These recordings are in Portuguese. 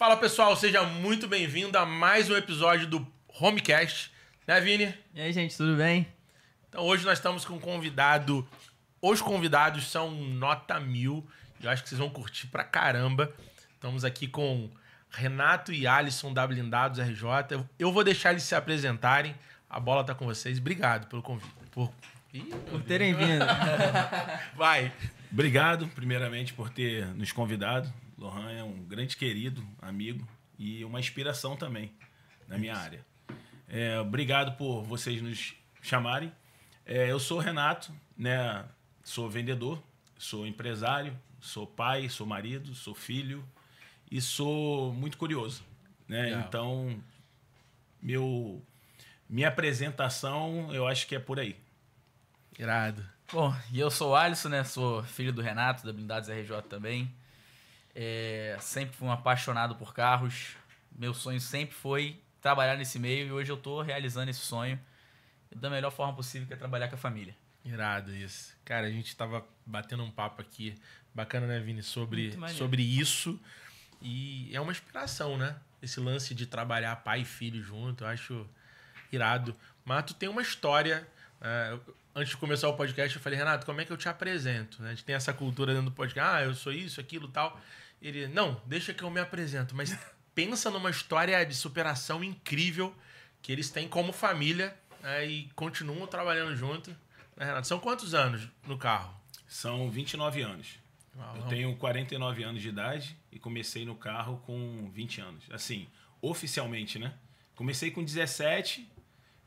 Fala pessoal, seja muito bem-vindo a mais um episódio do Homecast, né, Vini? E aí, gente, tudo bem? Então hoje nós estamos com um convidado. Os convidados são nota mil. Eu acho que vocês vão curtir pra caramba. Estamos aqui com Renato e Alisson da Blindados RJ. Eu vou deixar eles se apresentarem. A bola tá com vocês. Obrigado pelo convite. Por, Ih, por terem vindo. Vai. Obrigado, primeiramente, por ter nos convidado. Lohan é um grande querido, amigo e uma inspiração também na minha Isso. área. É, obrigado por vocês nos chamarem. É, eu sou o Renato, né? Sou vendedor, sou empresário, sou pai, sou marido, sou filho e sou muito curioso, né? Então, meu minha apresentação, eu acho que é por aí. Irado. Bom, e eu sou o Alisson, né? Sou filho do Renato, da Blindados RJ também. É, sempre fui um apaixonado por carros. Meu sonho sempre foi trabalhar nesse meio e hoje eu estou realizando esse sonho da melhor forma possível, que é trabalhar com a família. Irado isso. Cara, a gente estava batendo um papo aqui bacana, né, Vini, sobre, sobre isso. E é uma inspiração, né? Esse lance de trabalhar pai e filho junto, eu acho irado. Mas tu tem uma história. É, antes de começar o podcast, eu falei, Renato, como é que eu te apresento? Né? A gente tem essa cultura dentro do podcast, ah, eu sou isso, aquilo tal. Ele, não, deixa que eu me apresento. Mas pensa numa história de superação incrível que eles têm como família né, e continuam trabalhando junto. Né, Renato, são quantos anos no carro? São 29 anos. Uau, eu não. tenho 49 anos de idade e comecei no carro com 20 anos. Assim, oficialmente, né? Comecei com 17,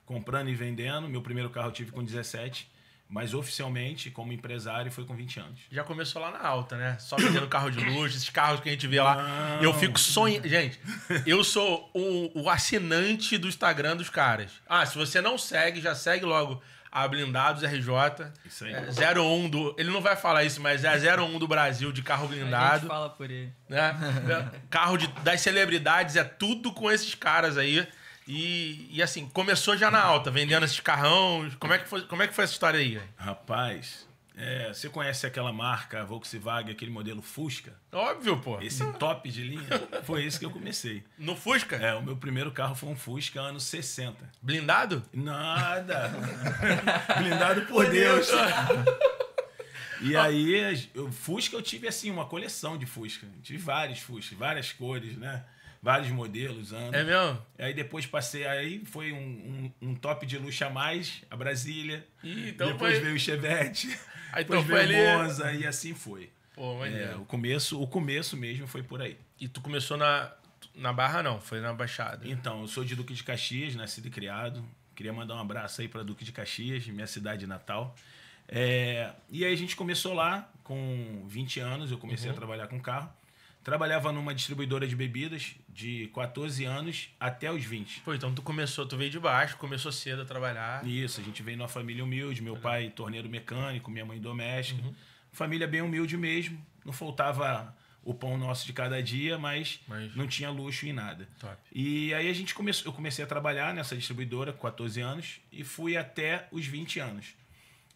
comprando e vendendo. Meu primeiro carro eu tive com 17. Mas oficialmente, como empresário, foi com 20 anos. Já começou lá na alta, né? Só vendendo carro de luxo, esses carros que a gente vê lá. Não. Eu fico sonhando. Gente, eu sou o, o assinante do Instagram dos caras. Ah, se você não segue, já segue logo a Blindados RJ. Isso aí. É, 01 do. Ele não vai falar isso, mas é 01 do Brasil de carro blindado. A gente fala por ele. Né? carro de, das celebridades é tudo com esses caras aí. E, e assim, começou já na alta, vendendo esses carrão. Como é que foi, como é que foi essa história aí? Rapaz, é, você conhece aquela marca Volkswagen, aquele modelo Fusca? Óbvio, pô. Esse top de linha foi esse que eu comecei. No Fusca? É, o meu primeiro carro foi um Fusca anos 60. Blindado? Nada. Blindado por, Deus. E aí, eu, Fusca eu tive assim, uma coleção de Fusca. tive vários Fusca, várias cores, né? vários modelos, anos. É mesmo? Aí depois passei, aí foi um, um, um top de luxo a mais, a Brasília. e então depois foi... veio o Chevette, aí ah, então depois então veio o Monza ali... e assim foi. Pô, maneiro. É, o começo, o começo mesmo foi por aí. E tu começou na na Barra não, foi na Baixada. Então, eu sou de Duque de Caxias, nascido e criado. Queria mandar um abraço aí para Duque de Caxias, minha cidade natal. É, e aí a gente começou lá, com 20 anos, eu comecei uhum. a trabalhar com carro. Trabalhava numa distribuidora de bebidas de 14 anos até os 20. Pô, então tu começou, tu veio de baixo, começou cedo a trabalhar. Isso, a gente veio numa família humilde, meu pai torneiro mecânico, minha mãe doméstica. Uhum. Família bem humilde mesmo. Não faltava o pão nosso de cada dia, mas, mas... não tinha luxo em nada. Top. E aí a gente começou, eu comecei a trabalhar nessa distribuidora com 14 anos e fui até os 20 anos.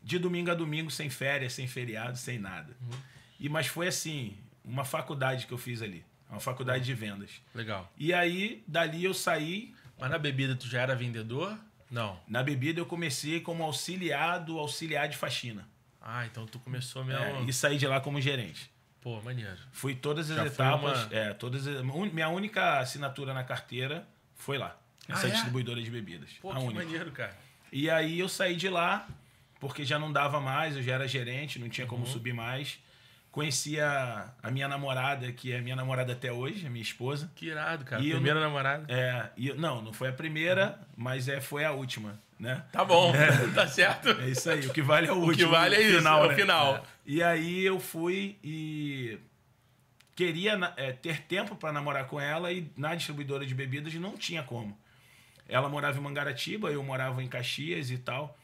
De domingo a domingo, sem férias, sem feriado, sem nada. Uhum. E mas foi assim, uma faculdade que eu fiz ali. Uma faculdade de vendas. Legal. E aí, dali eu saí. Mas na bebida tu já era vendedor? Não. Na bebida eu comecei como auxiliar do auxiliar de faxina. Ah, então tu começou mesmo. É, e saí de lá como gerente. Pô, maneiro. Fui todas as já etapas. Uma... É, todas as, minha única assinatura na carteira foi lá. Essa ah, é? distribuidora de bebidas. Pô, a que única. maneiro, cara. E aí eu saí de lá, porque já não dava mais, eu já era gerente, não tinha como uhum. subir mais. Conheci a, a minha namorada, que é minha namorada até hoje, a minha esposa. Que irado, cara. E primeira eu, namorada? É, e eu, não, não foi a primeira, uhum. mas é, foi a última, né? Tá bom, é, tá certo. É isso aí, o que vale é o, último. O que vale é isso, final, é o né? final. É. E aí eu fui e queria é, ter tempo para namorar com ela e na distribuidora de bebidas não tinha como. Ela morava em Mangaratiba, eu morava em Caxias e tal.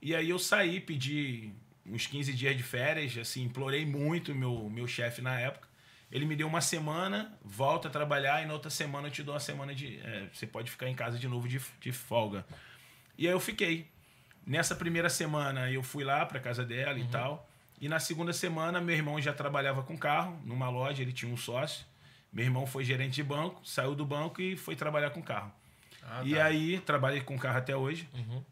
E aí eu saí, pedi uns 15 dias de férias, assim, implorei muito meu, meu chefe na época. Ele me deu uma semana, volta a trabalhar e na outra semana eu te dou uma semana de. É, você pode ficar em casa de novo de, de folga. E aí eu fiquei. Nessa primeira semana eu fui lá para casa dela uhum. e tal. E na segunda semana meu irmão já trabalhava com carro numa loja, ele tinha um sócio. Meu irmão foi gerente de banco, saiu do banco e foi trabalhar com carro. Ah, e tá. aí trabalhei com carro até hoje. Uhum.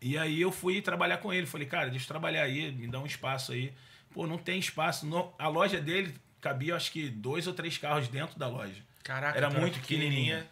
E aí eu fui trabalhar com ele. Falei, cara, deixa eu trabalhar aí, me dá um espaço aí. Pô, não tem espaço. No, a loja dele cabia, acho que, dois ou três carros dentro da loja. Caraca, era então muito pequenininha. pequenininha.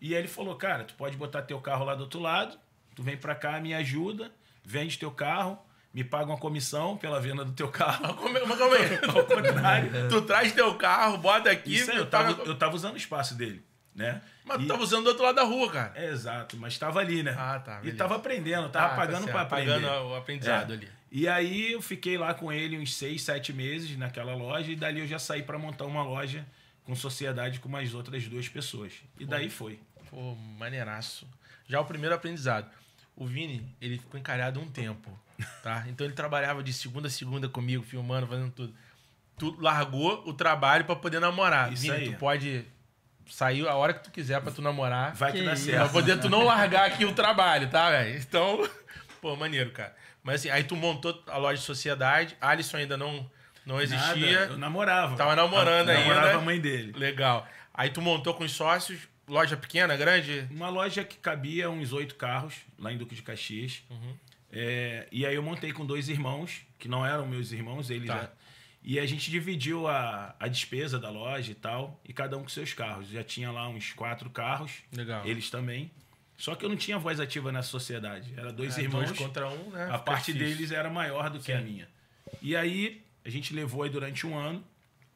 E aí ele falou, cara, tu pode botar teu carro lá do outro lado, tu vem pra cá, me ajuda, vende teu carro, me paga uma comissão pela venda do teu carro. Mas calma é, é? aí. Ao contrário. tu traz teu carro, bota aqui. Isso aí, é, eu, tava, paga... eu tava usando o espaço dele né? Mas e... tava usando do outro lado da rua, cara. É, exato, mas tava ali, né? Ah, tá. Beleza. E tava aprendendo, tava ah, tá pagando tá aprender. Pagando o aprendizado é. ali. E aí eu fiquei lá com ele uns seis, sete meses naquela loja e dali eu já saí para montar uma loja com sociedade com mais outras duas pessoas. E pô, daí foi. Pô, maneiraço. Já o primeiro aprendizado. O Vini, ele ficou encalhado um tempo, tá? Então ele trabalhava de segunda a segunda comigo, filmando, fazendo tudo. Tu largou o trabalho para poder namorar. Isso Vini, aí. tu pode saiu a hora que tu quiser pra tu namorar. Vai que, que dá certo. Pra poder tu não largar aqui o trabalho, tá, velho? Então, pô, maneiro, cara. Mas assim, aí tu montou a loja de sociedade, Alisson ainda não, não existia. Nada, eu namorava. Tava namorando aí eu ainda. Namorava a mãe dele. Legal. Aí tu montou com os sócios, loja pequena, grande? Uma loja que cabia uns oito carros, lá em Duque de Caxias. Uhum. É, e aí eu montei com dois irmãos, que não eram meus irmãos, eles tá. já e a gente dividiu a, a despesa da loja e tal, e cada um com seus carros. Já tinha lá uns quatro carros, Legal. eles também. Só que eu não tinha voz ativa na sociedade. Era dois é, irmãos. Dois contra um, né? A parte difícil. deles era maior do Sim. que a minha. E aí, a gente levou aí durante um ano.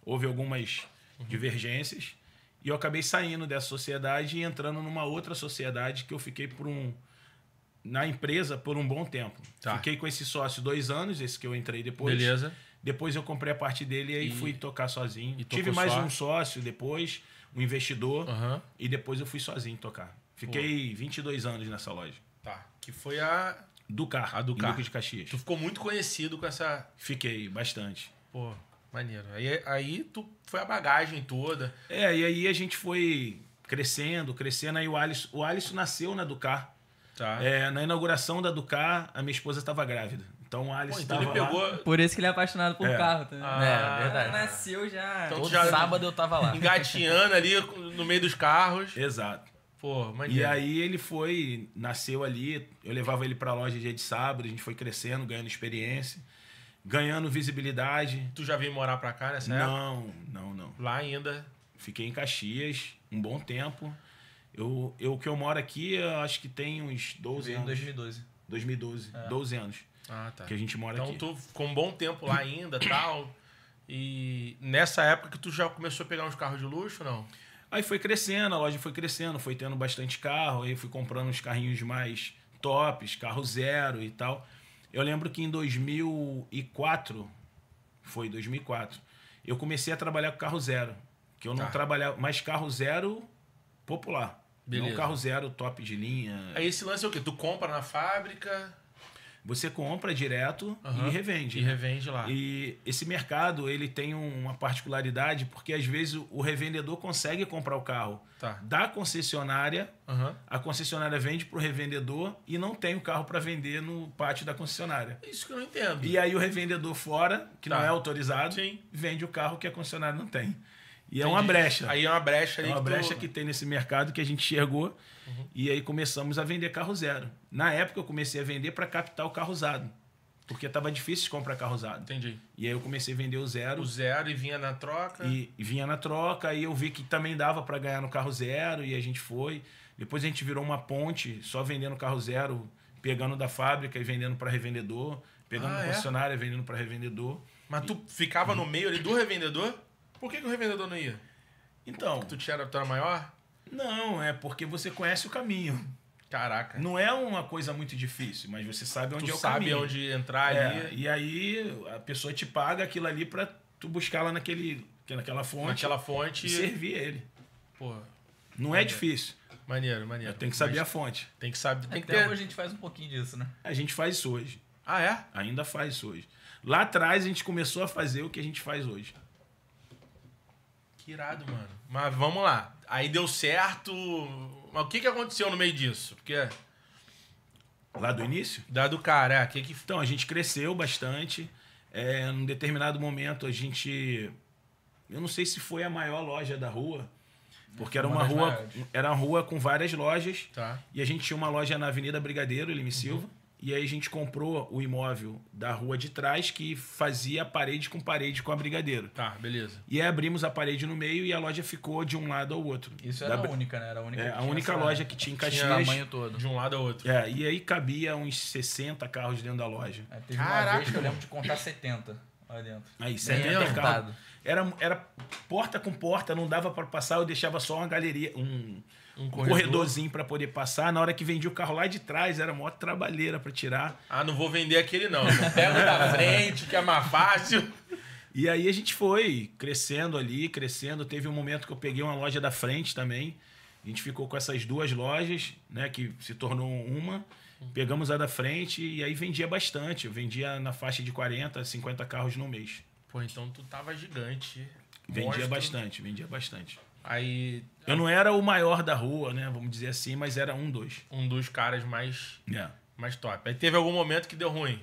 Houve algumas uhum. divergências. E eu acabei saindo dessa sociedade e entrando numa outra sociedade que eu fiquei por um. Na empresa por um bom tempo. Tá. Fiquei com esse sócio dois anos, esse que eu entrei depois. Beleza. Depois eu comprei a parte dele e fui tocar sozinho. Tive mais só? um sócio depois, um investidor. Uhum. E depois eu fui sozinho tocar. Fiquei Pô. 22 anos nessa loja. Tá. Que foi a. Ducar. A Ducar. Duque de Caxias. Tu ficou muito conhecido com essa. Fiquei, bastante. Pô, maneiro. Aí, aí tu foi a bagagem toda. É, e aí a gente foi crescendo, crescendo. Aí o Alisson, o Alisson nasceu na Ducar. Tá. É, na inauguração da Ducar, a minha esposa estava grávida. Então o Alisson então tava pegou... lá. Por isso que ele é apaixonado por é. carro também. Ah, é, é verdade. Nasceu já. Então, Todo já sábado eu tava lá. Engatinhando ali no meio dos carros. Exato. Pô, E aí ele foi, nasceu ali, eu levava ele pra loja dia de sábado, a gente foi crescendo, ganhando experiência, ganhando visibilidade. Tu já veio morar pra cá nessa não, época? Não, não, não. Lá ainda? Fiquei em Caxias um bom tempo. Eu, eu que eu moro aqui, eu acho que tem uns 12 anos. em 2012. 2012, é. 12 anos. Ah, tá. Que a gente mora então, aqui. Então tu com um bom tempo lá ainda tal. E nessa época que tu já começou a pegar uns carros de luxo, não? Aí foi crescendo, a loja foi crescendo, foi tendo bastante carro, aí fui comprando uns carrinhos mais tops, carro zero e tal. Eu lembro que em 2004, foi 2004, eu comecei a trabalhar com carro zero, que eu não tá. trabalhava, mas carro zero popular. Beleza. Não carro zero top de linha. Aí esse lance é o quê? Tu compra na fábrica? Você compra direto uhum. e revende. E né? revende lá. E esse mercado, ele tem uma particularidade, porque às vezes o revendedor consegue comprar o carro tá. da concessionária, uhum. a concessionária vende para o revendedor e não tem o carro para vender no pátio da concessionária. Isso que eu não entendo. E aí o revendedor fora, que tá. não é autorizado, Sim. vende o carro que a concessionária não tem. E é uma brecha. Aí é uma brecha é uma que brecha que tem nesse mercado que a gente enxergou uhum. e aí começamos a vender carro zero. Na época eu comecei a vender para captar o carro usado. Porque tava difícil de comprar carro usado. Entendi. E aí eu comecei a vender o zero. O zero e vinha na troca. E, e vinha na troca, aí eu vi que também dava para ganhar no carro zero e a gente foi. Depois a gente virou uma ponte só vendendo carro zero, pegando da fábrica e vendendo para revendedor, pegando ah, é? concessionária, é? vendendo para revendedor. Mas tu ficava no meio ali do revendedor? Por que, que o revendedor não ia? Então. Tu tinha a vitória maior? Não, é porque você conhece o caminho. Caraca. Não é uma coisa muito difícil, mas você sabe onde tu é o sabe caminho. onde entrar é, ali. E aí a pessoa te paga aquilo ali pra tu buscar lá naquele, naquela fonte. Naquela fonte. E servir ele. Pô. Não é maneiro. é difícil. Maneiro, maneiro. Eu tenho que saber mas a fonte. Tem que saber. Tem é Até que ter... hoje a gente faz um pouquinho disso, né? A gente faz isso hoje. Ah, é? Ainda faz isso hoje. Lá atrás a gente começou a fazer o que a gente faz hoje que irado, mano. Mas vamos lá. Aí deu certo. Mas o que, que aconteceu no meio disso? Porque. Lá do início? Da do cara, é. Que que... Então, a gente cresceu bastante. É, num determinado momento, a gente. Eu não sei se foi a maior loja da rua. Porque era uma, uma rua, maiores. era uma rua com várias lojas. Tá. E a gente tinha uma loja na Avenida Brigadeiro, Lime uhum. Silva. E aí a gente comprou o imóvel da rua de trás que fazia parede com parede com a Brigadeiro. Tá, beleza. E aí abrimos a parede no meio e a loja ficou de um lado ao outro. Isso era da... a única, né? Era a única, é, a única essa... loja que tinha em Caxias. Tinha tamanho todo. De um lado ao outro. É, e aí cabia uns 60 carros dentro da loja. É, teve Caraca. uma vez que eu lembro de contar 70 aí dentro. Aí, 70 Era, era porta com porta, não dava para passar, eu deixava só uma galeria, um, um, um corredor. corredorzinho para poder passar. Na hora que vendia o carro lá de trás, era moto trabalheira para tirar. Ah, não vou vender aquele não. Pega o da frente, que é mais fácil. E aí a gente foi crescendo ali, crescendo. Teve um momento que eu peguei uma loja da frente também. A gente ficou com essas duas lojas, né, que se tornou uma. Pegamos a da frente e aí vendia bastante. Eu vendia na faixa de 40, 50 carros no mês. Pô, então tu tava gigante. Vendia Mostra... bastante, vendia bastante. Aí. Eu não era o maior da rua, né? Vamos dizer assim, mas era um dos. Um dos caras mais. É. Mais top. Aí teve algum momento que deu ruim.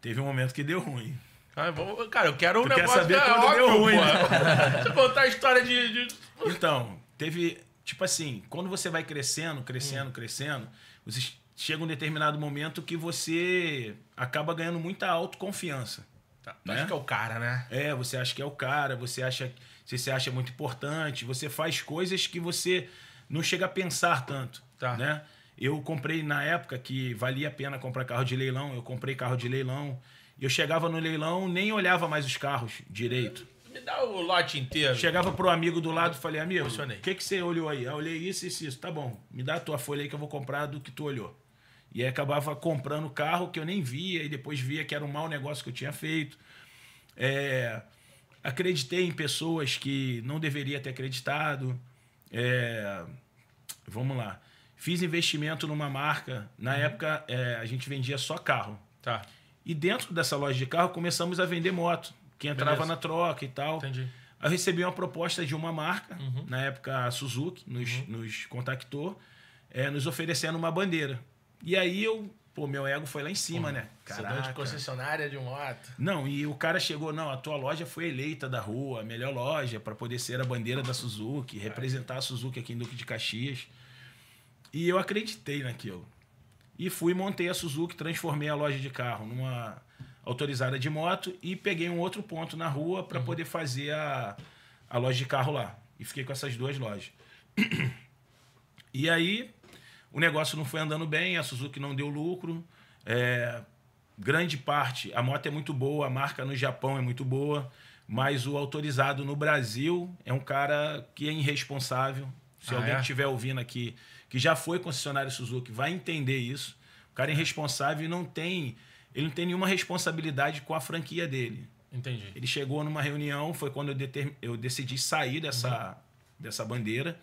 Teve um momento que deu ruim. Ah, vou... Cara, eu quero um tu negócio. Quer saber é quando óbvio, deu ruim, Deixa eu contar a história de, de. Então, teve. Tipo assim, quando você vai crescendo, crescendo, hum. crescendo, os chega um determinado momento que você acaba ganhando muita autoconfiança. Tá, né? Acho que é o cara, né? É, você acha que é o cara, você acha você se acha muito importante, você faz coisas que você não chega a pensar tanto, tá. né? Eu comprei na época que valia a pena comprar carro de leilão, eu comprei carro de leilão. Eu chegava no leilão, nem olhava mais os carros direito. Me dá o lote inteiro. Chegava pro amigo do lado e falei, amigo, o que, que você olhou aí? Ah, eu olhei isso e isso, isso. Tá bom, me dá a tua folha aí que eu vou comprar do que tu olhou. E aí acabava comprando carro que eu nem via e depois via que era um mau negócio que eu tinha feito. É, acreditei em pessoas que não deveria ter acreditado. É, vamos lá. Fiz investimento numa marca. Na uhum. época, é, a gente vendia só carro. Tá. E dentro dessa loja de carro, começamos a vender moto, que entrava Beleza. na troca e tal. Entendi. Eu recebi uma proposta de uma marca, uhum. na época a Suzuki, nos, uhum. nos contactou, é, nos oferecendo uma bandeira. E aí eu, pô, meu ego foi lá em cima, pô, né? Caraca. de concessionária de moto. Não, e o cara chegou, não, a tua loja foi eleita da rua, a melhor loja, para poder ser a bandeira da Suzuki, representar a Suzuki aqui em Duque de Caxias. E eu acreditei naquilo. E fui, montei a Suzuki, transformei a loja de carro numa autorizada de moto e peguei um outro ponto na rua para uhum. poder fazer a, a loja de carro lá. E fiquei com essas duas lojas. e aí, o negócio não foi andando bem, a Suzuki não deu lucro. É, grande parte, a moto é muito boa, a marca no Japão é muito boa, mas o autorizado no Brasil é um cara que é irresponsável. Se ah, alguém é? estiver ouvindo aqui, que já foi concessionário Suzuki, vai entender isso. O cara é, é. irresponsável e não tem, ele não tem nenhuma responsabilidade com a franquia dele. Entendi. Ele chegou numa reunião, foi quando eu, eu decidi sair dessa, uhum. dessa bandeira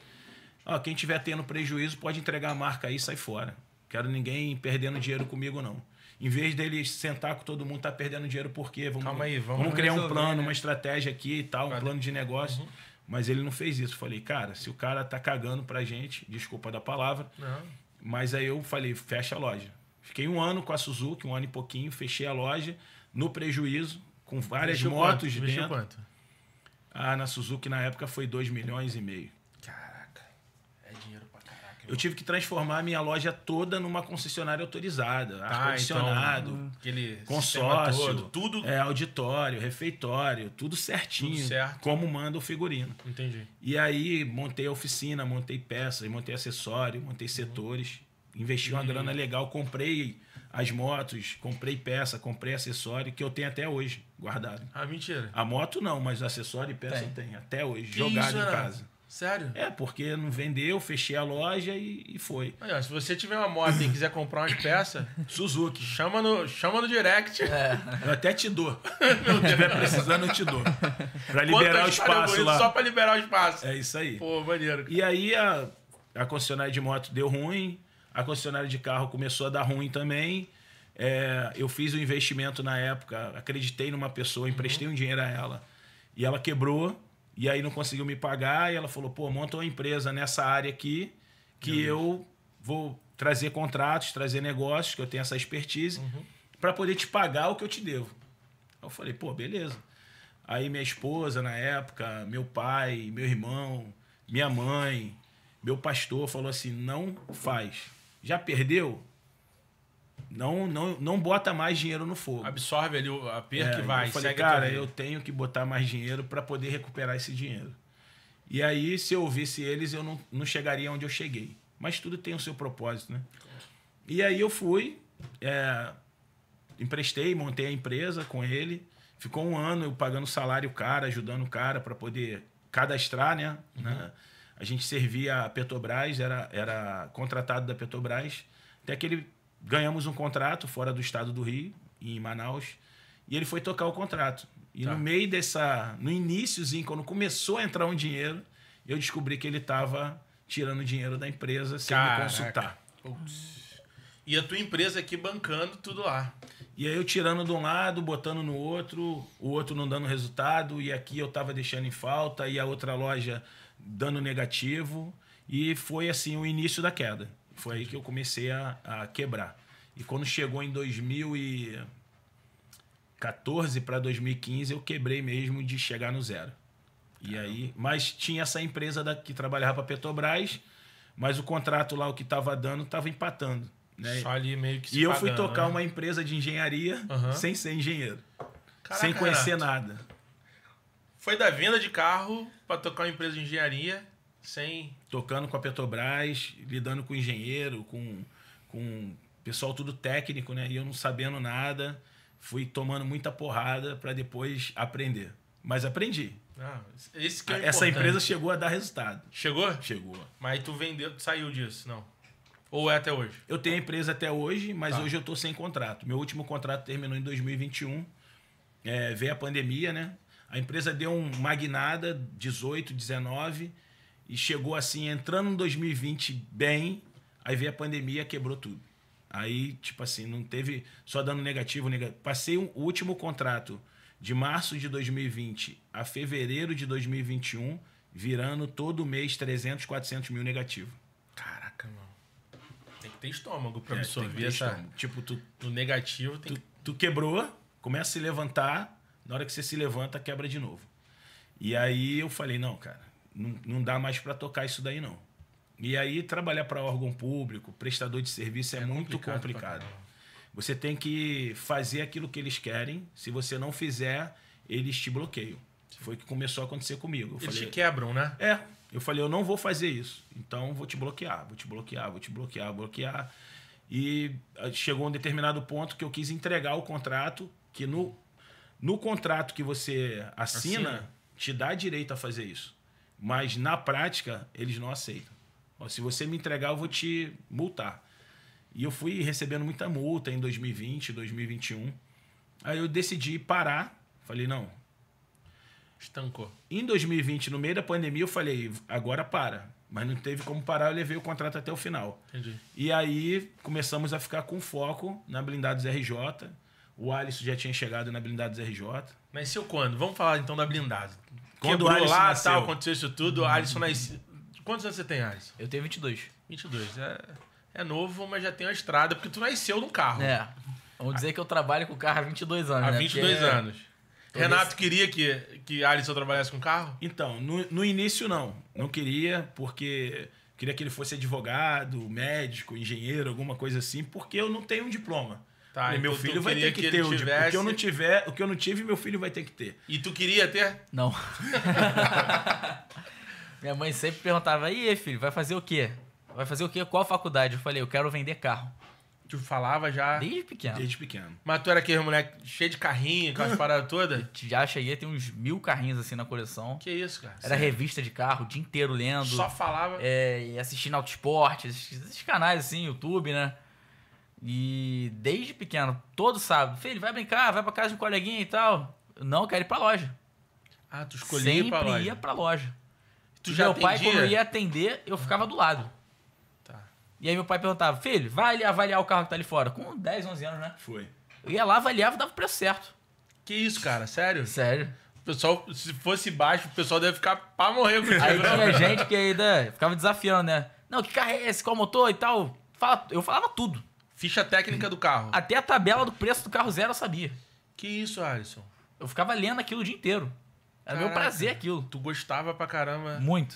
ó quem tiver tendo prejuízo pode entregar a marca aí e sai fora. Quero ninguém perdendo dinheiro comigo, não. Em vez dele sentar com todo mundo, tá perdendo dinheiro por quê? Vamos, Calma aí, vamos, vamos criar resolver, um plano, né? uma estratégia aqui e tal, um Cadê? plano de negócio. Uhum. Mas ele não fez isso. Falei, cara, se o cara tá cagando pra gente, desculpa da palavra. Não. Mas aí eu falei, fecha a loja. Fiquei um ano com a Suzuki, um ano e pouquinho, fechei a loja, no prejuízo, com várias Vestiu motos quanto? dentro. quanto? Ah, na Suzuki na época foi 2 milhões e meio eu tive que transformar a minha loja toda numa concessionária autorizada. Tá, Ar-condicionado, então, consórcio, todo, tudo. É, auditório, refeitório, tudo certinho. Tudo certo. Como manda o figurino. Entendi. E aí montei a oficina, montei peças, montei acessório, montei uhum. setores. Investi uhum. uma grana legal, comprei as motos, comprei peça, comprei acessório, que eu tenho até hoje guardado. Ah, mentira. A moto não, mas acessório e peça tem. eu tenho até hoje, que jogado em né? casa. Sério? É, porque não vendeu, fechei a loja e, e foi. Olha, se você tiver uma moto e quiser comprar uma peça Suzuki, chama no, chama no direct. É. Eu até te dou. se estiver precisando, eu te dou. Pra liberar o espaço lá. Só pra liberar o espaço. É isso aí. Pô, maneiro. Cara. E aí a, a concessionária de moto deu ruim, a concessionária de carro começou a dar ruim também. É, eu fiz um investimento na época, acreditei numa pessoa, emprestei uhum. um dinheiro a ela e ela quebrou e aí não conseguiu me pagar e ela falou: pô, monta uma empresa nessa área aqui que eu vou trazer contratos, trazer negócios, que eu tenho essa expertise, uhum. para poder te pagar o que eu te devo. Eu falei: pô, beleza. Aí minha esposa na época, meu pai, meu irmão, minha mãe, meu pastor falou assim: não faz. Já perdeu? Não, não, não bota mais dinheiro no fogo. Absorve ali a perda é, e vai. Eu falei, cara, eu tenho que botar mais dinheiro para poder recuperar esse dinheiro. E aí, se eu ouvisse eles, eu não, não chegaria onde eu cheguei. Mas tudo tem o seu propósito, né? E aí eu fui, é, emprestei, montei a empresa com ele. Ficou um ano eu pagando salário cara, ajudando o cara para poder cadastrar, né? Uhum. Né? A gente servia a Petrobras, era, era contratado da Petrobras. Até que ele ganhamos um contrato fora do estado do Rio, em Manaus, e ele foi tocar o contrato. E tá. no meio dessa. No iníciozinho, quando começou a entrar um dinheiro, eu descobri que ele estava tirando dinheiro da empresa sem Caraca. me consultar. Ups. E a tua empresa aqui bancando tudo lá. E aí eu tirando de um lado, botando no outro, o outro não dando resultado, e aqui eu estava deixando em falta, e a outra loja dando negativo. E foi assim o início da queda. Foi aí que eu comecei a, a quebrar. E quando chegou em 2014 para 2015, eu quebrei mesmo de chegar no zero. E aí, mas tinha essa empresa da, que trabalhava para Petrobras, mas o contrato lá o que estava dando estava empatando, né? Só ali meio que se E pagando, eu fui tocar né? uma empresa de engenharia uhum. sem ser engenheiro, Caraca, sem conhecer nada. Foi da venda de carro para tocar uma empresa de engenharia sem tocando com a Petrobras, lidando com engenheiro, com, com pessoal tudo técnico, né? E eu não sabendo nada, fui tomando muita porrada para depois aprender. Mas aprendi. Ah, é Essa empresa chegou a dar resultado. Chegou? Chegou. Mas tu vendeu, saiu disso, não? Ou é até hoje? Eu tenho a empresa até hoje, mas tá. hoje eu estou sem contrato. Meu último contrato terminou em 2021. É, veio a pandemia, né? A empresa deu um magnada 18, 19 e chegou assim, entrando em 2020 bem, aí veio a pandemia, quebrou tudo. Aí, tipo assim, não teve só dando negativo, negativo. Passei o um último contrato de março de 2020 a fevereiro de 2021, virando todo mês 300, 400 mil negativo. Caraca, mano. Tem que ter estômago pra é, absorver essa. Tipo, tu. No negativo tem tu, que... tu quebrou, começa a se levantar, na hora que você se levanta, quebra de novo. E aí eu falei, não, cara, não, não dá mais para tocar isso daí não. E aí trabalhar para órgão público, prestador de serviço é, é muito complicado. complicado. Você tem que fazer aquilo que eles querem. Se você não fizer, eles te bloqueiam. Foi o que começou a acontecer comigo. Eu eles falei, te quebram, né? É. Eu falei, eu não vou fazer isso. Então vou te bloquear, vou te bloquear, vou te bloquear, bloquear. E ah, chegou um determinado ponto que eu quis entregar o contrato, que no, no contrato que você assina, assina. te dá direito a fazer isso. Mas na prática, eles não aceitam. Ó, se você me entregar, eu vou te multar. E eu fui recebendo muita multa em 2020, 2021. Aí eu decidi parar. Falei, não. Estancou. Em 2020, no meio da pandemia, eu falei, agora para. Mas não teve como parar, eu levei o contrato até o final. Entendi. E aí começamos a ficar com foco na Blindados RJ. O Alisson já tinha chegado na Blindados RJ. Nasceu quando? Vamos falar então da blindada. Quando Quebrou o lá, nasceu. tal, aconteceu isso tudo. Hum. Alisson nasceu. Quantos anos você tem, Alisson? Eu tenho 22. 22. É, é novo, mas já tem uma estrada, porque tu nasceu num carro. É. Vamos dizer que eu trabalho com carro há 22 anos. Há né? 22 porque... anos. Renato nesse... queria que, que Alisson trabalhasse com carro? Então, no, no início não. Não queria, porque queria que ele fosse advogado, médico, engenheiro, alguma coisa assim, porque eu não tenho um diploma. Tá, e meu então filho vai ter que, que ter. O, tivesse... que eu não tiver, o que eu não tive, meu filho vai ter que ter. E tu queria ter? Não. Minha mãe sempre perguntava: "E filho, vai fazer o quê? Vai fazer o quê? Qual faculdade?" Eu falei: "Eu quero vender carro." Tu falava já desde pequeno. Desde pequeno. Mas tu era aquele moleque cheio de carrinho, com as paradas todas? Já cheguei a ter uns mil carrinhos assim na coleção. Que isso, cara? Era revista de carro, o dia inteiro lendo. Só falava. É, e assistindo Autosport, esses canais assim, YouTube, né? E desde pequeno, todo sábado, filho, vai brincar, vai pra casa de um coleguinha e tal. Não, eu quero ir pra loja. Ah, tu escolhia Sempre ir pra loja. ia pra loja. Tu e já meu atendia? pai, quando ia atender, eu ficava do lado. Tá. E aí meu pai perguntava, filho, vai avaliar o carro que tá ali fora. Com 10, 11 anos, né? Foi. Eu ia lá, avaliava e dava o preço certo. Que isso, cara? Sério? Sério. O pessoal, se fosse baixo, o pessoal deve ficar pra morrer. Com aí tinha gente que ainda ficava desafiando, né? Não, que carro é esse? Qual motor e tal? eu falava tudo. Ficha técnica do carro. Até a tabela do preço do carro zero eu sabia. Que isso, Alisson? Eu ficava lendo aquilo o dia inteiro. Era Caraca, meu prazer aquilo. Tu gostava pra caramba. Muito.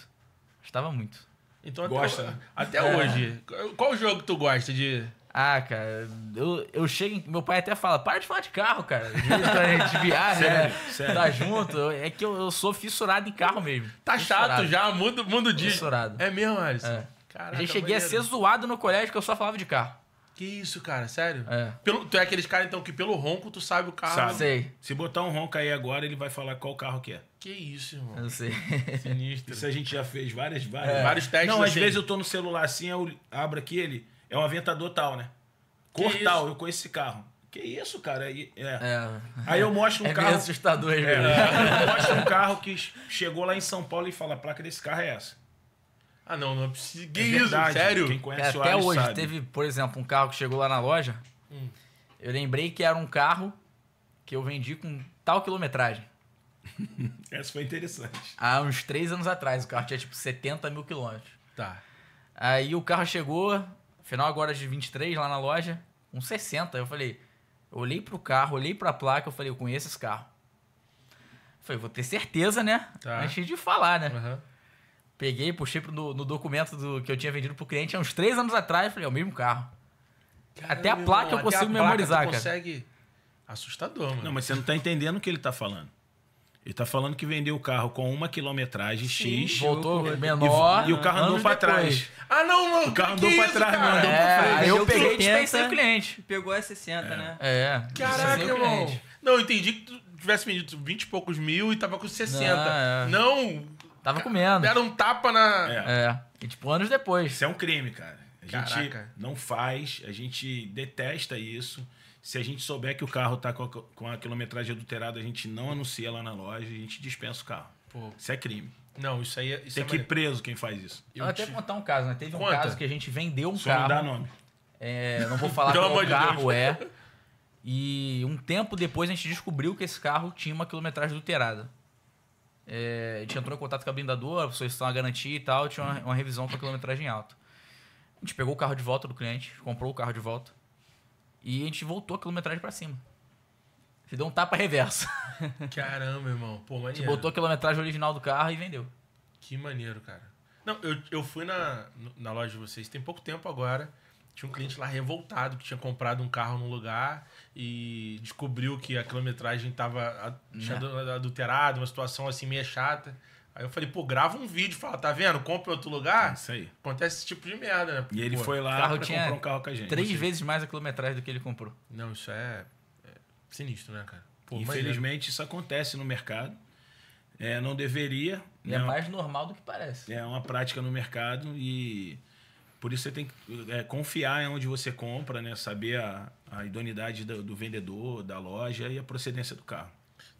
Gostava muito. Então Gosta. até, né? até é. hoje. Qual jogo tu gosta de. Ah, cara, eu, eu chego. Em, meu pai até fala: para de falar de carro, cara. A gente viaja, sério, né? Sério. Tá junto. É que eu, eu sou fissurado em carro mesmo. Tá fissurado. chato já, mundo, mundo Fissurado. É mesmo, Alisson? É. Caraca, já cheguei maneiro. a ser zoado no colégio que eu só falava de carro. Que isso, cara, sério? É. Pelo, tu é aqueles caras, então, que pelo ronco tu sabe o carro. Sabe. Sei. Se botar um ronco aí agora, ele vai falar qual carro que é. Que isso, irmão. Eu sei. Sinistro. Isso a gente já fez várias, várias. É. Vários testes. Não, às assim. vezes eu tô no celular assim, eu abro aqui ele. É um aventador tal, né? Cor tal, eu conheço esse carro. Que isso, cara? é. é. Aí eu mostro um é carro. Meio assustador, é, mesmo. Eu mostro um carro que chegou lá em São Paulo e fala: a placa desse carro é essa. Ah, não, não é Que é isso, verdade. sério? Quem conhece é, o até hoje sabe. teve, por exemplo, um carro que chegou lá na loja. Hum. Eu lembrei que era um carro que eu vendi com tal quilometragem. Essa foi interessante. Há uns três anos atrás, o carro tinha tipo 70 mil quilômetros. Tá. Aí o carro chegou, final agora de 23, lá na loja, uns um 60. Eu falei, eu olhei pro carro, olhei pra placa, eu falei, eu conheço esse carro. Eu falei, vou ter certeza, né? Tá. Antes de falar, né? Uhum. Peguei, puxei pro, no, no, documento do, que eu tinha vendido pro cliente há uns três anos atrás, falei, é o mesmo carro. Caramba, até a placa irmão, eu consigo memorizar, cara. consegue... Assustador, mano. Não, mas você não tá entendendo o que ele tá falando. Ele tá falando que vendeu o carro com uma quilometragem Sim, X. Voltou menor. E, o carro andou pra trás. Ah, não, não. O carro é andou pra é, trás, não andou é, pra Eu, eu peguei e dispensei o cliente. Pegou a 60, é. né? É. Caraca, irmão. Não, eu entendi que tu tivesse vendido 20 e poucos mil e tava com 60. Não, é. não Tava comendo. Deram um tapa na. É. é. E, tipo, anos depois. Isso é um crime, cara. A Caraca. gente não faz, a gente detesta isso. Se a gente souber que o carro tá com a, com a quilometragem adulterada, a gente não anuncia lá na loja, a gente dispensa o carro. Pô. Isso é crime. Não, isso aí é- isso Tem é que ir preso quem faz isso. Eu, até te... contar um caso, né? Teve Conta. um caso que a gente vendeu um Só carro. Não dá nome. É, não vou falar qual de carro Deus. é. E um tempo depois a gente descobriu que esse carro tinha uma quilometragem adulterada. É, a gente entrou em contato com a blindadora, a solicitou uma garantia e tal, tinha uma, uma revisão com a quilometragem alta. A gente pegou o carro de volta do cliente, comprou o carro de volta e a gente voltou a quilometragem para cima. Se deu um tapa reverso. Caramba, irmão. Pô, maneiro. A gente botou a quilometragem original do carro e vendeu. Que maneiro, cara. Não, eu, eu fui na, na loja de vocês tem pouco tempo agora. Tinha um cliente lá revoltado que tinha comprado um carro num lugar e descobriu que a quilometragem tava tinha né? adulterado, uma situação assim meio chata. Aí eu falei, pô, grava um vídeo, fala, tá vendo? Compra em outro lugar. É isso aí. Acontece esse tipo de merda, né? Porque, e ele pô, foi lá e comprou um carro com a gente. Três vezes mais a quilometragem do que ele comprou. Não, isso é, é sinistro, né, cara? Pô, Infelizmente, isso acontece no mercado. É, não deveria. É né? É mais normal do que parece. É uma prática no mercado e por isso você tem que é, confiar em onde você compra, né? Saber a, a idoneidade do, do, vendedor, da loja e a procedência do carro.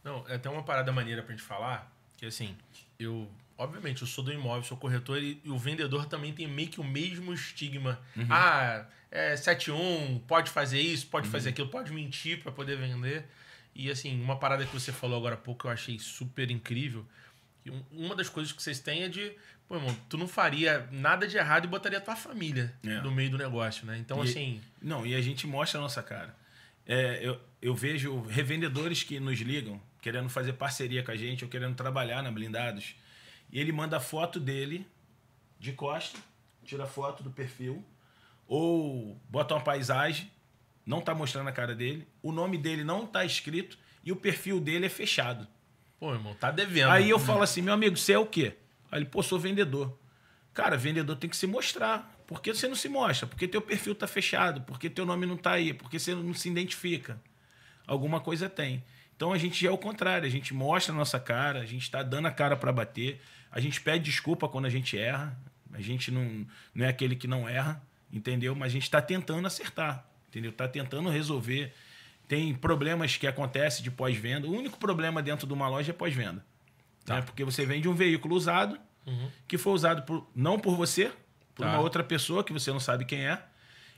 Não, é até uma parada maneira pra gente falar, que assim, eu. Obviamente, eu sou do imóvel, sou corretor e, e o vendedor também tem meio que o mesmo estigma. Uhum. Ah, é 7-1, pode fazer isso, pode uhum. fazer aquilo, pode mentir para poder vender. E assim, uma parada que você falou agora há pouco que eu achei super incrível. Uma das coisas que vocês têm é de Pô, irmão, tu não faria nada de errado e botaria tua família é. no meio do negócio, né? Então, e, assim. Não, e a gente mostra a nossa cara. É, eu, eu vejo revendedores que nos ligam, querendo fazer parceria com a gente ou querendo trabalhar na Blindados. E ele manda a foto dele de costa, tira foto do perfil, ou bota uma paisagem, não tá mostrando a cara dele, o nome dele não tá escrito e o perfil dele é fechado. Pô, irmão, tá devendo. Aí eu falo assim, meu amigo, você é o quê? Aí ele, pô, sou vendedor. Cara, vendedor tem que se mostrar. Por que você não se mostra? Porque teu perfil tá fechado, porque teu nome não tá aí, porque você não se identifica. Alguma coisa tem. Então a gente é o contrário, a gente mostra a nossa cara, a gente está dando a cara para bater, a gente pede desculpa quando a gente erra, a gente não, não é aquele que não erra, entendeu? Mas a gente está tentando acertar, entendeu? Está tentando resolver. Tem problemas que acontecem de pós-venda. O único problema dentro de uma loja é pós-venda. Tá. Né? Porque você vende um veículo usado uhum. que foi usado por, não por você, por tá. uma outra pessoa que você não sabe quem é.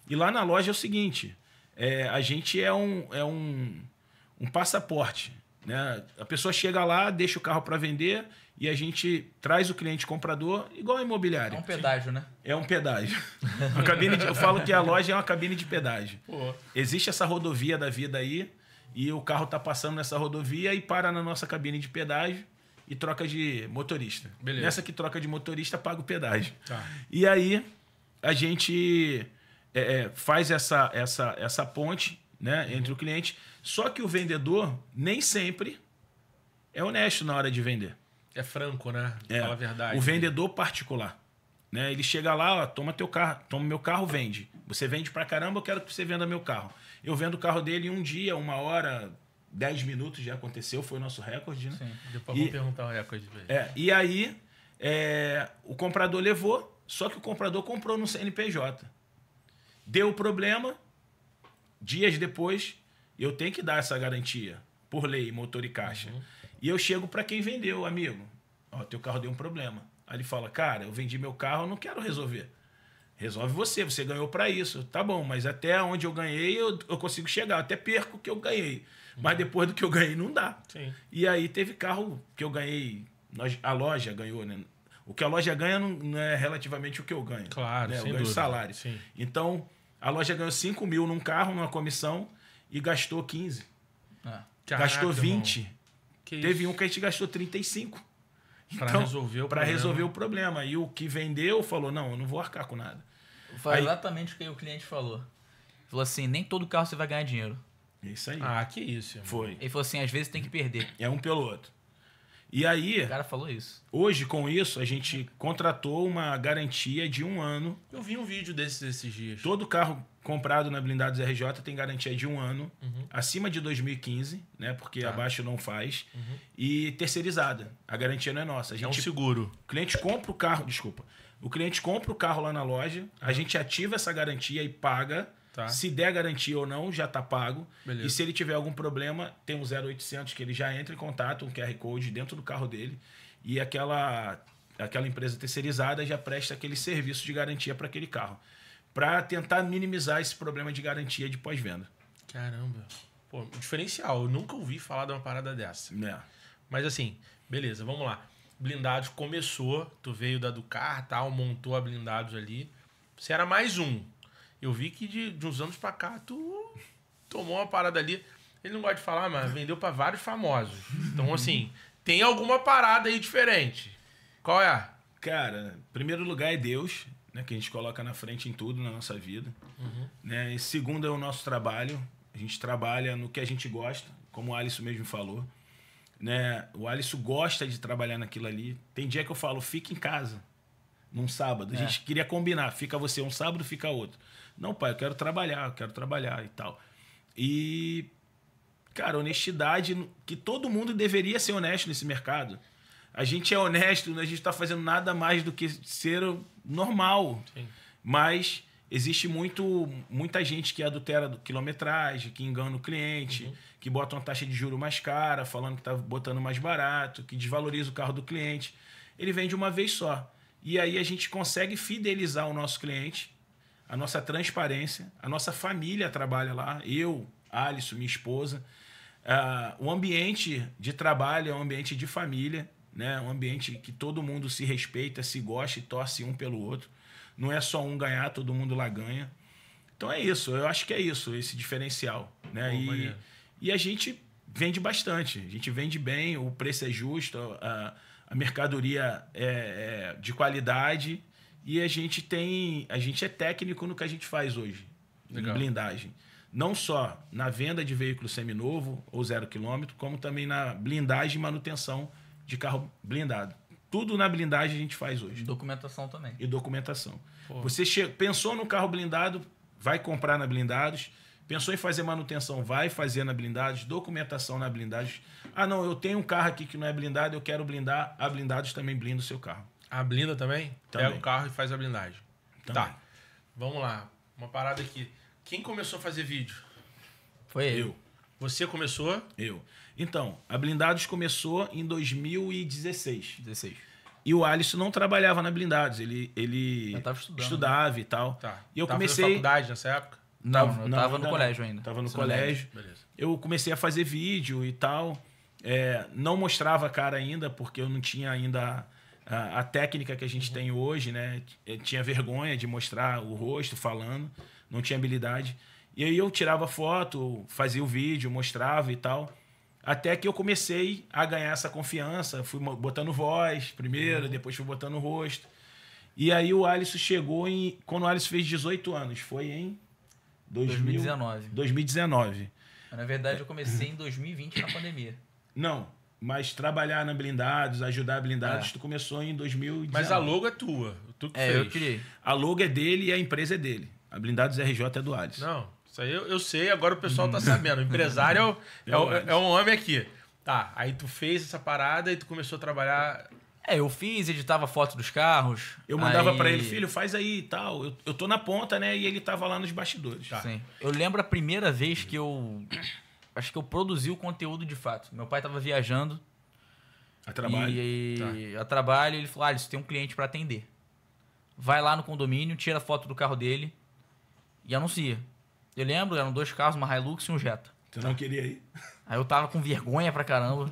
E lá na loja é o seguinte: é, a gente é um, é um, um passaporte. Né? A pessoa chega lá, deixa o carro para vender e a gente traz o cliente comprador, igual a imobiliária. É um pedágio, né? É um pedágio. uma cabine de, eu falo que a loja é uma cabine de pedágio. Pô. Existe essa rodovia da vida aí e o carro está passando nessa rodovia e para na nossa cabine de pedágio e troca de motorista. Beleza. Nessa que troca de motorista, paga o pedágio. Tá. E aí a gente é, é faz essa, essa, essa ponte né, uhum. entre o cliente. Só que o vendedor nem sempre é honesto na hora de vender. É franco, né? É. Fala a verdade. O vendedor particular. Né? Ele chega lá, ó, toma teu carro, toma meu carro, vende. Você vende pra caramba, eu quero que você venda meu carro. Eu vendo o carro dele em um dia, uma hora, 10 minutos já aconteceu, foi o nosso recorde, né? Sim, depois e, vou perguntar o recorde. É, e aí, é, o comprador levou, só que o comprador comprou no CNPJ. Deu problema, dias depois, eu tenho que dar essa garantia, por lei, motor e caixa. Uhum. E eu chego para quem vendeu, amigo. Ó, teu carro deu um problema. Aí ele fala, cara, eu vendi meu carro, não quero resolver. Resolve você, você ganhou para isso. Tá bom, mas até onde eu ganhei, eu, eu consigo chegar. Até perco o que eu ganhei. Mas uhum. depois do que eu ganhei, não dá. Sim. E aí teve carro que eu ganhei, nós, a loja ganhou, né? O que a loja ganha não, não é relativamente o que eu ganho. Claro, né? Eu ganho dúvida. salário. Sim. Então, a loja ganhou 5 mil num carro, numa comissão, e gastou 15. Ah, caraca, gastou 20. Que teve isso? um que a gente gastou 35. Então, para resolver o pra resolver o problema. E o que vendeu falou: não, eu não vou arcar com nada. Foi aí... exatamente o que o cliente falou. Falou assim: nem todo carro você vai ganhar dinheiro. isso aí. Ah, que isso. Irmão. Foi. Ele falou assim: às vezes tem que perder. É um pelo outro. E aí. O cara falou isso. Hoje, com isso, a gente contratou uma garantia de um ano. Eu vi um vídeo desses esses dias. Todo carro comprado na Blindados RJ tem garantia de um ano, uhum. acima de 2015, né? Porque tá. abaixo não faz. Uhum. E terceirizada. A garantia não é nossa. A é gente, é um seguro. O cliente compra o carro, desculpa. O cliente compra o carro lá na loja, a uhum. gente ativa essa garantia e paga. Tá. Se der garantia ou não, já está pago. Beleza. E se ele tiver algum problema, tem um 0800 que ele já entra em contato, um QR Code dentro do carro dele. E aquela, aquela empresa terceirizada já presta aquele serviço de garantia para aquele carro. Para tentar minimizar esse problema de garantia de pós-venda. Caramba. Pô, diferencial. Eu nunca ouvi falar de uma parada dessa. É. Mas assim, beleza, vamos lá. Blindados começou, tu veio da Ducar, tal, montou a Blindados ali. Você era mais um. Eu vi que de, de uns anos pra cá tu tomou uma parada ali. Ele não gosta de falar, mas vendeu para vários famosos. Então, assim, tem alguma parada aí diferente. Qual é? Cara, primeiro lugar é Deus, né? Que a gente coloca na frente em tudo na nossa vida. Uhum. Né? E segundo é o nosso trabalho. A gente trabalha no que a gente gosta, como o Alisson mesmo falou. Né? O Alisson gosta de trabalhar naquilo ali. Tem dia que eu falo, fica em casa. Num sábado. É. A gente queria combinar, fica você um sábado, fica outro. Não, pai, eu quero trabalhar, eu quero trabalhar e tal. E, cara, honestidade, que todo mundo deveria ser honesto nesse mercado. A gente é honesto, a gente está fazendo nada mais do que ser normal. Sim. Mas existe muito, muita gente que adultera do quilometragem, que engana o cliente, uhum. que bota uma taxa de juro mais cara, falando que está botando mais barato, que desvaloriza o carro do cliente. Ele vende uma vez só. E aí a gente consegue fidelizar o nosso cliente, a nossa transparência, a nossa família trabalha lá, eu, Alisson, minha esposa. Uh, o ambiente de trabalho é um ambiente de família, né? um ambiente que todo mundo se respeita, se gosta e torce um pelo outro. Não é só um ganhar, todo mundo lá ganha. Então é isso, eu acho que é isso, esse diferencial. Né? Pô, e, e a gente vende bastante, a gente vende bem, o preço é justo, a, a mercadoria é, é de qualidade e a gente tem. A gente é técnico no que a gente faz hoje, Legal. em blindagem. Não só na venda de veículo seminovo ou zero quilômetro, como também na blindagem e manutenção de carro blindado. Tudo na blindagem a gente faz hoje. Documentação também. E documentação. Você pensou no carro blindado, vai comprar na blindados. Pensou em fazer manutenção, vai fazer na blindados. Documentação na blindados. Ah, não, eu tenho um carro aqui que não é blindado, eu quero blindar. A blindados também blinda o seu carro. A ah, blinda também? também. Pega o carro e faz a blindagem. Tá. Também. Tá. Vamos lá. Uma parada aqui. Quem começou a fazer vídeo? Foi eu. Você começou? Eu. Então, a Blindados começou em 2016. 16. E o Alisson não trabalhava na Blindados, ele, ele né? estudava e tal. Tá. E eu tava comecei. faculdade nessa época? Não, não eu não, no colégio ainda. Tava no colégio. Eu comecei a fazer vídeo e tal. É, não mostrava cara ainda, porque eu não tinha ainda a, a técnica que a gente uhum. tem hoje, né? Eu é, tinha vergonha de mostrar o rosto falando, não tinha habilidade. E aí eu tirava foto, fazia o vídeo, mostrava e tal. Até que eu comecei a ganhar essa confiança, fui botando voz primeiro, uhum. depois fui botando rosto. E aí o Alisson chegou em. Quando o Alisson fez 18 anos, foi em 2000, 2019. 2019. Na verdade, eu comecei em 2020 na pandemia. Não, mas trabalhar na Blindados, ajudar a Blindados, é. tu começou em 2019. Mas a logo é tua. Tu que é, fez. eu criei. A logo é dele e a empresa é dele. A Blindados RJ é do Alisson. Não. Isso aí eu, eu sei, agora o pessoal tá uhum. sabendo. O empresário é, o, é, é um homem aqui. Tá, aí tu fez essa parada e tu começou a trabalhar é, eu fiz, editava foto dos carros. Eu mandava aí... para ele, filho, faz aí e tal. Eu, eu tô na ponta, né? E ele tava lá nos bastidores. Tá. Sim. Eu lembro a primeira vez que eu. Acho que eu produzi o conteúdo de fato. Meu pai tava viajando. A trabalho. E, tá. a trabalho, ele falou: ah, isso tem um cliente para atender. Vai lá no condomínio, tira a foto do carro dele e anuncia. Eu lembro, eram dois carros, uma Hilux e um Jetta. Tu não queria ir? Aí eu tava com vergonha pra caramba.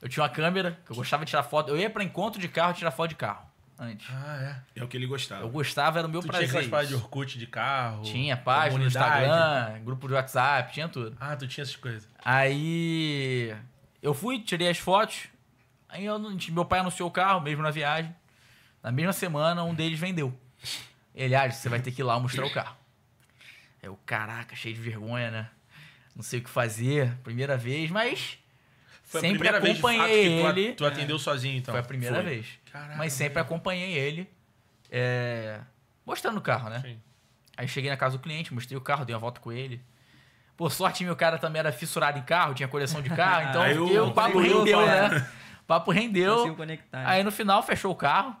Eu tinha uma câmera, que eu gostava de tirar foto. Eu ia pra encontro de carro tirar foto de carro. Antes. Ah, é. É o que ele gostava. Eu gostava, era o meu tu prazer. Tinha aquelas páginas de Orkut de carro. Tinha página no Instagram, grupo de WhatsApp, tinha tudo. Ah, tu tinha essas coisas. Aí eu fui, tirei as fotos. Aí eu, meu pai anunciou o carro, mesmo na viagem. Na mesma semana, um deles vendeu. Ele, ah, você vai ter que ir lá mostrar o carro. É o caraca, cheio de vergonha, né? Não sei o que fazer, primeira vez, mas foi sempre a acompanhei vez, fato, ele. Tu, atendeu é. sozinho, então? Foi a primeira foi. vez. Caraca, mas sempre acompanhei ele, é, mostrando o carro, né? Sim. Aí cheguei na casa do cliente, mostrei o carro, dei uma volta com ele. Por sorte, meu cara também era fissurado em carro, tinha coleção de carro, então eu, eu, o papo rendeu, né? né? O papo rendeu. Conectar, né? aí no final fechou o carro.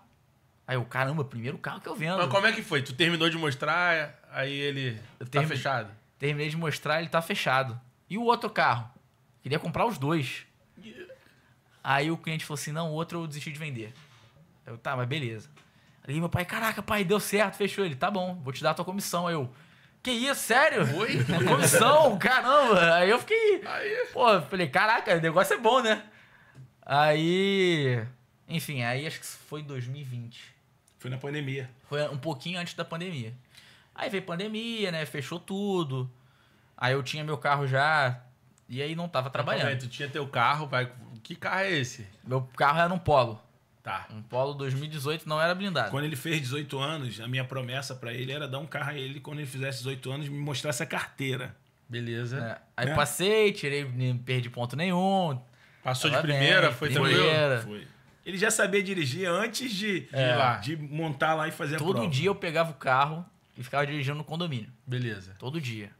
Aí eu, caramba, primeiro carro que eu vendo. Mas como é que foi? Tu terminou de mostrar, aí ele eu tá fechado. Terminei de mostrar, ele tá fechado. E o outro carro? Queria comprar os dois. Aí o cliente falou assim: não, o outro eu desisti de vender. Eu, tá, mas beleza. Aí meu pai, caraca, pai, deu certo, fechou ele. Tá bom, vou te dar a tua comissão. Aí eu, que isso, sério? Oi? comissão, caramba. Aí eu fiquei. Aí. Pô, falei, caraca, o negócio é bom, né? Aí. Enfim, aí acho que foi em 2020. Foi na pandemia. Foi um pouquinho antes da pandemia. Aí veio pandemia, né? Fechou tudo. Aí eu tinha meu carro já e aí não tava é? trabalhando. Aí, tu tinha teu carro, vai. Que carro é esse? Meu carro era um Polo. Tá. Um Polo 2018 não era blindado. Quando ele fez 18 anos, a minha promessa para ele era dar um carro a ele quando ele fizesse 18 anos me mostrar essa carteira. Beleza. É. Aí né? passei, tirei, não perdi ponto nenhum. Passou de primeira, bem, foi primeira. tranquilo? Foi. Ele já sabia dirigir antes de, é. de, de montar lá e fazer Todo a prova. Todo dia eu pegava o carro, e ficava dirigindo no condomínio. Beleza. Todo dia.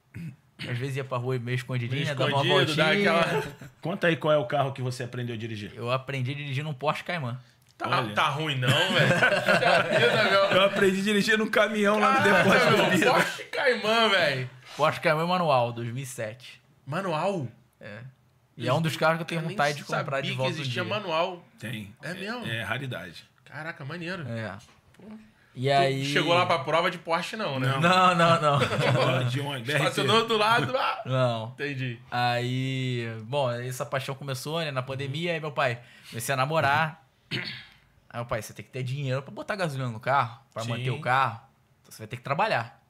Às vezes ia pra rua meio escondidinha, meio dava uma voltinha. Aquela... Conta aí qual é o carro que você aprendeu a dirigir. Eu aprendi a dirigir num Porsche Cayman. Tá, tá ruim não, velho. eu aprendi a dirigir num caminhão lá no depois. Meu, Porsche Cayman, velho. Porsche Cayman manual, 2007. Manual? É. E eu é um dos carros que eu tenho vontade de comprar de volta. Que existia um manual. Tem. É mesmo? É, é raridade. Caraca, maneiro. É. Porra. E aí... Chegou lá pra prova de Porsche, não, né? Não, não, não. de onde? Estacionou do lado. Ah. Não. Entendi. Aí, bom, essa paixão começou, né? Na pandemia, aí meu pai comecei a namorar. Aí meu pai, você tem que ter dinheiro pra botar gasolina no carro, pra Sim. manter o carro. Então você vai ter que trabalhar.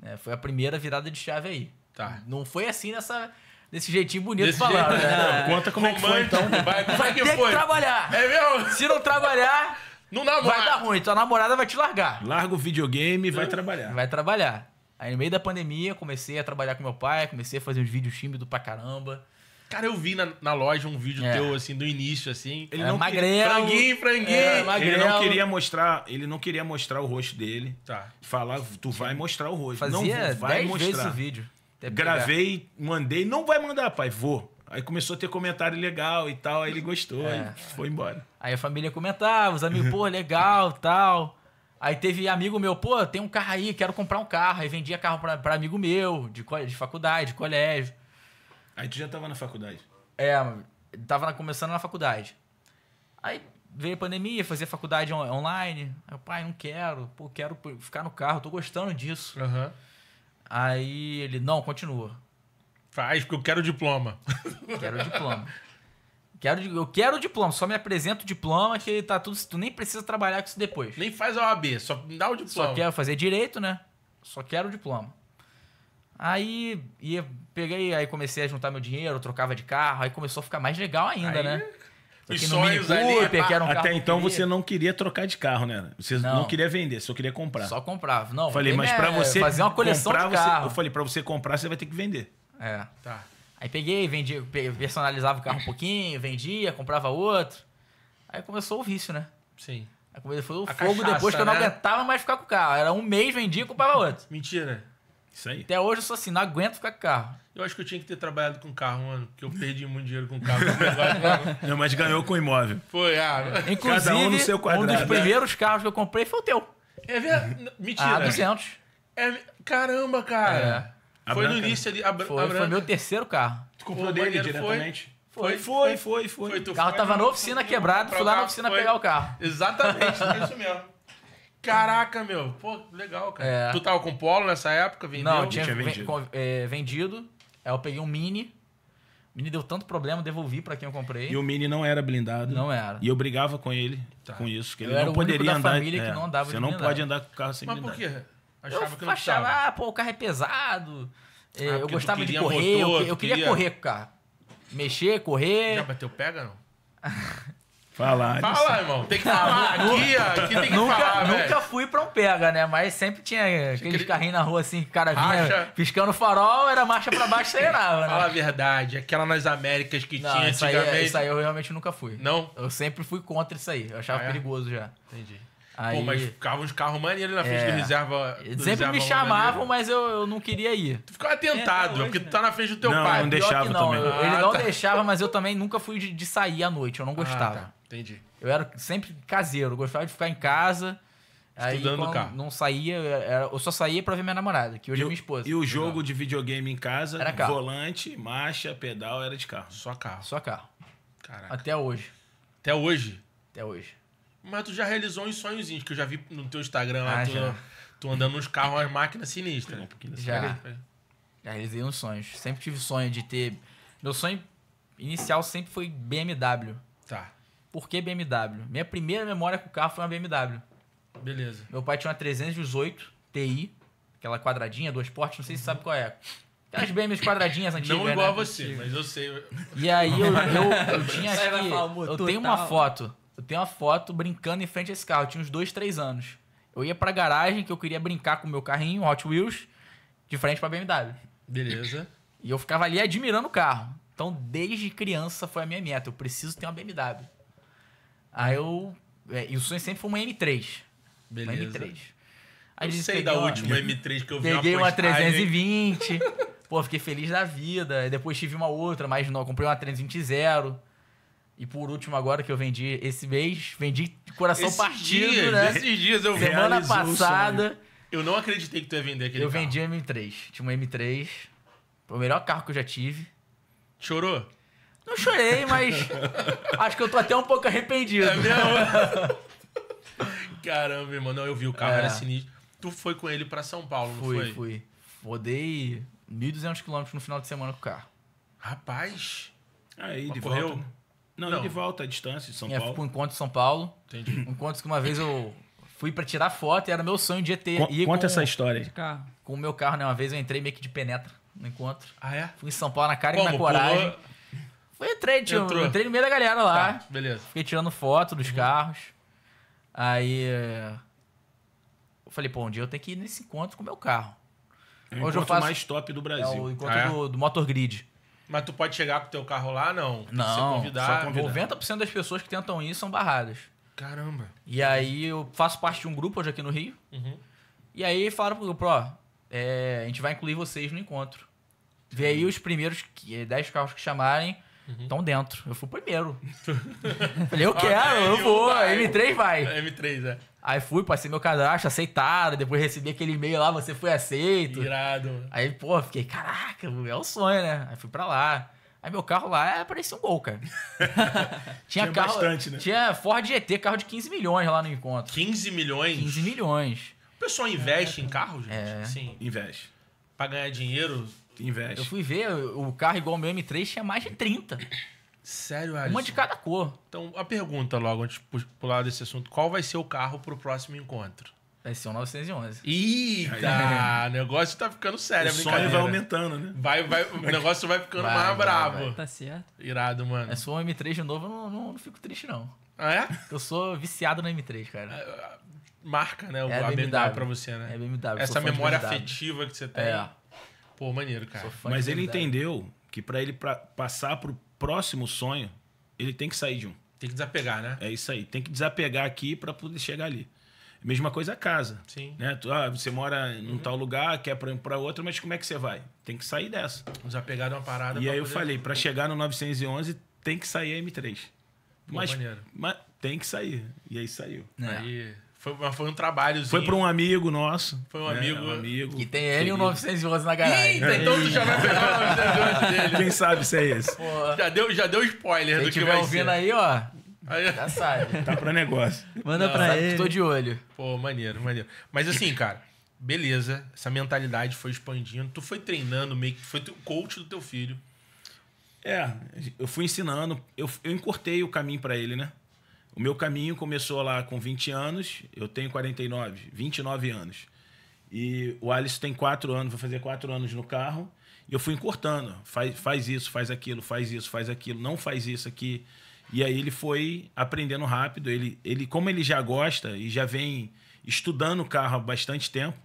Né? foi a primeira virada de chave aí. Tá. Não foi assim nessa desse jeitinho bonito desse falar Jeito, né? né? Conta como é que foi, então. Vai, como é vai é que ter foi? que trabalhar. É mesmo? Se não trabalhar, Vai dar ruim, tua namorada vai te largar. Larga o videogame e vai trabalhar. Vai trabalhar. Aí no meio da pandemia, comecei a trabalhar com meu pai, comecei a fazer uns vídeos tímidos pra caramba. Cara, eu vi na, na loja um vídeo é. teu, assim, do início, assim. Ele é, não magrelo, Franguinho, franguinho. É, magrelo. Ele não queria mostrar, ele não queria mostrar o rosto dele. Tá. Falar, tu vai mostrar o rosto. Fazia não vai mostrar. vídeo. Gravei, mandei. Não vai mandar, pai, vou. Aí começou a ter comentário legal e tal, aí ele gostou, é. aí foi embora. Aí a família comentava, os amigos, pô, legal tal. Aí teve amigo meu, pô, tem um carro aí, quero comprar um carro. Aí vendia carro pra, pra amigo meu, de, de faculdade, de colégio. Aí tu já tava na faculdade? É, tava na, começando na faculdade. Aí veio a pandemia, fazia faculdade on, online. Aí, pai, não quero, pô, quero ficar no carro, tô gostando disso. Uhum. Aí ele, não, continua. Faz, porque eu quero diploma. Quero diploma. Quero, eu quero o diploma, só me apresenta o diploma que tá tudo. Tu nem precisa trabalhar com isso depois. Nem faz a OAB, só dá o diploma. Só quero fazer direito, né? Só quero o diploma. Aí ia, peguei, aí comecei a juntar meu dinheiro, trocava de carro, aí começou a ficar mais legal ainda, aí, né? e sonhos Cooper, ali. que era um Até então você não queria trocar de carro, né? Você não, não queria vender, só queria comprar. Só comprava. Não, falei, mas é, para você fazer uma coleção comprar, de carro. Você, eu falei, para você comprar, você vai ter que vender. É. Tá. Aí peguei, vendia, personalizava o carro um pouquinho, vendia, comprava outro. Aí começou o vício, né? Sim. Aí começou o a fogo cachaça, depois que eu não né? aguentava mais ficar com o carro. Era um mês, vendia e comprava outro. Mentira. Né? Isso aí. Até hoje eu sou assim, não aguento ficar com o carro. Eu acho que eu tinha que ter trabalhado com carro, mano, porque eu perdi muito dinheiro com carro. não, mas ganhou com imóvel. Foi, ah. Inclusive, Cada um no seu quadrado. Um dos primeiros carros que eu comprei foi o teu. É verdade. Mentira. Ah, 200. É, caramba, cara. É. A foi branca, no né? início ali. A, foi, a foi meu terceiro carro. Tu comprou dele diretamente? Foi, foi, foi, foi. foi. o carro foi, tava na oficina quebrado, fui lá na oficina pegar o carro. Exatamente, isso mesmo. Caraca, meu. Pô, legal, cara. É. Tu tava com Polo nessa época? Vendeu? Não, tinha, tinha vendido. Com, é, vendido. Aí é, eu peguei um Mini. O Mini deu tanto problema, devolvi para quem eu comprei. E o Mini não era blindado. Não era. E eu brigava com ele, tá. com isso. Que eu ele não poderia andar. Família é, que não andava você não blindado. pode andar com o carro sem Mas blindado. Mas por quê? Achava eu achava, ah, pô, o carro é pesado. É, ah, eu gostava de correr, motor, eu, eu queria, queria, correr com o carro. Mexer, correr. Já bateu pega, não? Falar. Fala, irmão. Tem que falar. aqui, aqui tem que nunca, falar, Nunca fui pra um pega, né? Mas sempre tinha aqueles aquele... carrinhos na rua assim, que o cara vinha Racha. piscando farol, era marcha pra baixo e acelerava, né? Fala a verdade. Aquela nas Américas que Não, tinha isso é, antigamente. Aí, isso aí eu realmente nunca fui. Não? Eu sempre fui contra isso aí. Eu achava ah, é? perigoso já. Entendi. Aí... Pô, mas ficava uns carros maneiros na frente é. do reserva. Do Sempre reserva me chamavam, maneiro. mas eu, eu não queria ir. Tu ficava tentado, é, porque tu tá né? na frente do teu não, pai. Não, deixava não. também. ah, ele não tá. deixava, mas eu também nunca fui de, de, sair à noite, eu não ah, gostava. Ah, tá. Entendi. Eu era sempre caseiro, gostava de ficar em casa. Estudando aí, carro. Não saía, eu só saía para ver minha namorada, que hoje e é minha esposa. E o jogo de videogame em casa, era carro. volante, marcha, pedal, era de carro. Só carro. Só carro. Caraca. Até hoje. Até hoje? Até hoje. Mas tu já realizou uns sonhozinhos que eu já vi no teu Instagram lá. Ah, tu, tu andando nos carros, as máquinas sinistras. Né? já. É. já realizei uns sonhos. Sempre tive sonho de ter. Meu sonho inicial sempre foi BMW. Tá. Por que BMW? Minha primeira memória com o carro foi uma BMW. Beleza. Meu pai tinha uma 318 Ti, aquela quadradinha, dois portes, não sei uhum. se sabe qual é. Aquelas BMWs quadradinhas antigas. Não igual né? a você, mas eu sei. E aí eu, eu, eu, eu tinha. Acho eu tenho uma foto eu tenho uma foto brincando em frente a esse carro. Eu tinha uns dois, três anos. Eu ia pra garagem que eu queria brincar com o meu carrinho, Hot Wheels, de frente pra BMW. Beleza. E eu ficava ali admirando o carro. Então, desde criança foi a minha meta. Eu preciso ter uma BMW. Aí eu. É, e o sonho sempre foi uma M3. Beleza. Uma M3. Aí eu sei da uma, última M3 que eu vi Peguei uma, uma 320. pô, fiquei feliz da vida. Depois tive uma outra, mas não, comprei uma 320 zero. E por último, agora que eu vendi esse mês, vendi coração partido, né? Esses dias eu Semana passada. Eu não acreditei que tu ia vender aquele eu carro. Eu vendi um M3. Tinha um M3. Foi o melhor carro que eu já tive. Chorou? Não chorei, mas acho que eu tô até um pouco arrependido. É mesmo? Caramba, irmão. Não, eu vi, o carro é. era sinistro. Tu foi com ele para São Paulo, fui, não foi? Fui, fui. Rodei 1.200 km no final de semana com o carro. Rapaz! Aí, Mas de correu. Volta, né? Não, não. ele volta à distância de São é, Paulo. Fui encontro São Paulo. Entendi. Um que uma vez eu fui para tirar foto e era meu sonho de ter. Con conta com, essa história. De carro. Com o meu carro, né? Uma vez eu entrei meio que de penetra no encontro. Ah, é? Fui em São Paulo na cara Como? e na coragem. Fui, entrei, tio, entrei no meio da galera lá. Tá, beleza. Fiquei tirando foto dos uhum. carros. Aí. Eu falei, pô, um dia eu tenho que ir nesse encontro com o meu carro. É o Hoje eu faço, mais top do Brasil. É o encontro ah, é? do, do Motor Grid. Mas tu pode chegar com o teu carro lá, não? não, convidar, só convidar. 90% das pessoas que tentam ir são barradas. Caramba. E aí eu faço parte de um grupo hoje aqui no Rio. Uhum. E aí falaram pro grupo, ó, é, a gente vai incluir vocês no encontro. Vê aí os primeiros 10 é, carros que chamarem, Estão uhum. dentro. Eu fui primeiro. Falei, eu quero, ah, eu vou. Vai. M3 vai. M3, é. Aí fui, passei meu cadastro, aceitado Depois recebi aquele e-mail lá, você foi aceito. Irado. Aí, pô, fiquei, caraca, é o um sonho, né? Aí fui pra lá. Aí meu carro lá é, parecia um gol, cara. tinha, tinha, carro, bastante, né? Tinha Ford GT, carro de 15 milhões lá no encontro. 15 milhões? 15 milhões. O pessoal investe é, em carro, gente? É. Sim. Investe. Pra ganhar dinheiro, Investe. Eu fui ver, o carro igual o meu M3 tinha mais de 30. Sério, Alisson? Uma de cada cor. Então, a pergunta logo, antes de pular desse assunto, qual vai ser o carro pro próximo encontro? Vai ser um 911. Eita! o negócio tá ficando sério, O é sonho vai aumentando, né? Vai, vai, o negócio vai ficando Vai, mais vai, brabo. Tá certo. Irado, mano. É só um M3 de novo, eu não, não, não fico triste, não. Ah, é? Eu sou viciado no M3, cara. É, é, marca, né? o- É a BMW, BMW pra você, né? É BMW. Essa memória BMW. afetiva que você tem. É. Pô, maneiro, cara. Mas ele entendeu que para ele pra passar pro próximo sonho, ele tem que sair de um. Tem que desapegar, né? É isso aí. Tem que desapegar aqui para poder chegar ali. Mesma coisa a casa. Sim. Né? Tu, ah, você mora num uhum. tal lugar, quer para para outro, mas como é que você vai? Tem que sair dessa. Desapegar de é uma parada. E aí eu poder... falei, para chegar no 911 tem que sair a M3. Pô, mas, maneiro. mas tem que sair. E aí saiu. É. Aí foi, foi um trabalho. Foi para um amigo nosso. Foi um, né? amigo, um amigo. Que tem ele e um 911 na garagem. Eita, então, então tu já vai pegar o 911 dele. Quem sabe se é esse. Já deu, já deu spoiler Quem do que vai ouvindo ser. aí, ó. Aí... Já sabe. Tá para negócio. Manda para ele. Tô de olho. Pô, maneiro, maneiro. Mas assim, cara, beleza. Essa mentalidade foi expandindo. Tu foi treinando meio que... Foi o coach do teu filho. É, eu fui ensinando. Eu, eu encurtei o caminho para ele, né? O meu caminho começou lá com 20 anos, eu tenho 49, 29 anos. E o Alisson tem 4 anos, vou fazer 4 anos no carro. E eu fui encurtando, faz, faz isso, faz aquilo, faz isso, faz aquilo, não faz isso aqui. E aí ele foi aprendendo rápido. Ele, ele como ele já gosta e já vem estudando o carro há bastante tempo,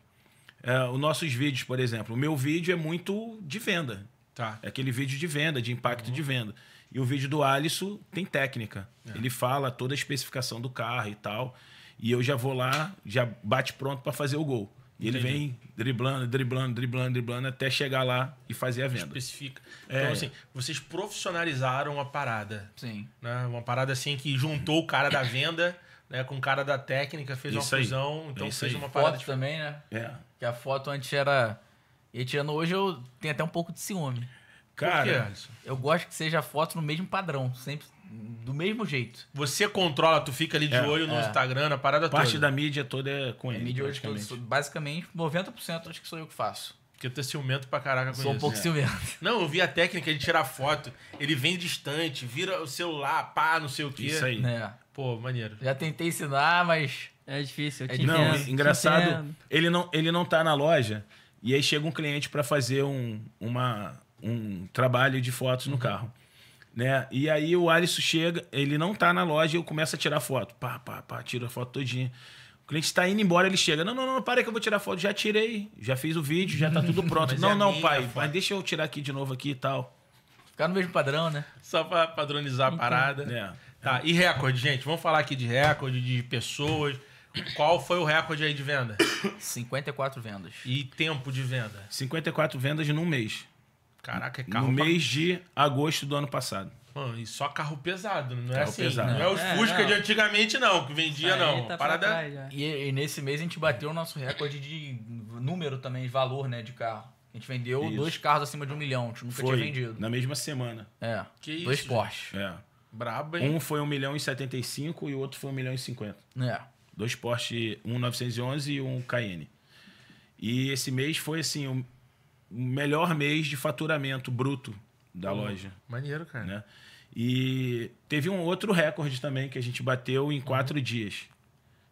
é, os nossos vídeos, por exemplo, o meu vídeo é muito de venda. Tá. É aquele vídeo de venda, de impacto uhum. de venda. E o vídeo do Alisson tem técnica. É. Ele fala toda a especificação do carro e tal. E eu já vou lá, já bate pronto para fazer o gol. E Entendi. ele vem driblando, driblando, driblando, driblando até chegar lá e fazer a venda. Especifica. Então, é. Então, assim, vocês profissionalizaram a parada. Sim. Né? Uma parada assim que juntou o cara da venda né, com o cara da técnica, fez isso uma fusão. Então é isso fez aí. uma parada. Foto também, né? É. Que a foto antes era e tirando hoje, eu tenho até um pouco de ciúme. Cara, eu gosto que seja foto no mesmo padrão, sempre do mesmo jeito. Você controla, tu fica ali de é, olho no é. Instagram, na parada Parte toda. da mídia toda é com é, ele. A mídia hoje, que eu basicamente, 90% acho que sou eu que faço. Porque eu tô é ciumento pra caraca com Sou isso. um pouco é. ciumento. Não, eu vi a técnica de tirar foto. Ele vem distante, vira o celular, pá, não sei o quê. Isso aí. É. Pô, maneiro. Já tentei ensinar, mas... É difícil, eu é te Não, entendo. engraçado, te ele não, ele não tá na loja... E aí chega um cliente para fazer um, uma, um trabalho de fotos no uhum. carro. Né? E aí o Alisson chega, ele não tá na loja, e eu começo a tirar foto. Pá, pá, pá, tiro a foto todinha. O cliente está indo embora, ele chega. Não, não, não, para que eu vou tirar foto. Já tirei, já fiz o vídeo, já tá tudo pronto. não, é não, pai, mas deixa eu tirar aqui de novo aqui e tal. Ficar no mesmo padrão, né? Só para padronizar a então, parada. É. Tá, e recorde, gente. Vamos falar aqui de recorde, de pessoas. Qual foi o recorde aí de venda? 54 vendas. E tempo de venda? 54 vendas num mês. Caraca, é carro. No pra... mês de agosto do ano passado. Mano, e só carro pesado, não é carro assim. Pesado. Não, não é os é, Fusca de antigamente, não, que vendia, não. Tá Parada. Trás, e, e, nesse mês a gente bateu o nosso recorde de número também, de valor, né, de carro. A gente vendeu isso. dois carros acima de um milhão, a gente nunca foi, tinha vendido. Na mesma semana. É. Que isso, dois Porsche. É. Brabo, hein? Um foi 1 milhão e 75 e o outro foi 1 milhão e 50. É. Dois Porsche, um 911 e um Cayenne. E esse mês foi, assim, o melhor mês de faturamento bruto da loja. Maneiro, cara. Né? E teve um outro recorde também que a gente bateu em quatro uhum. dias.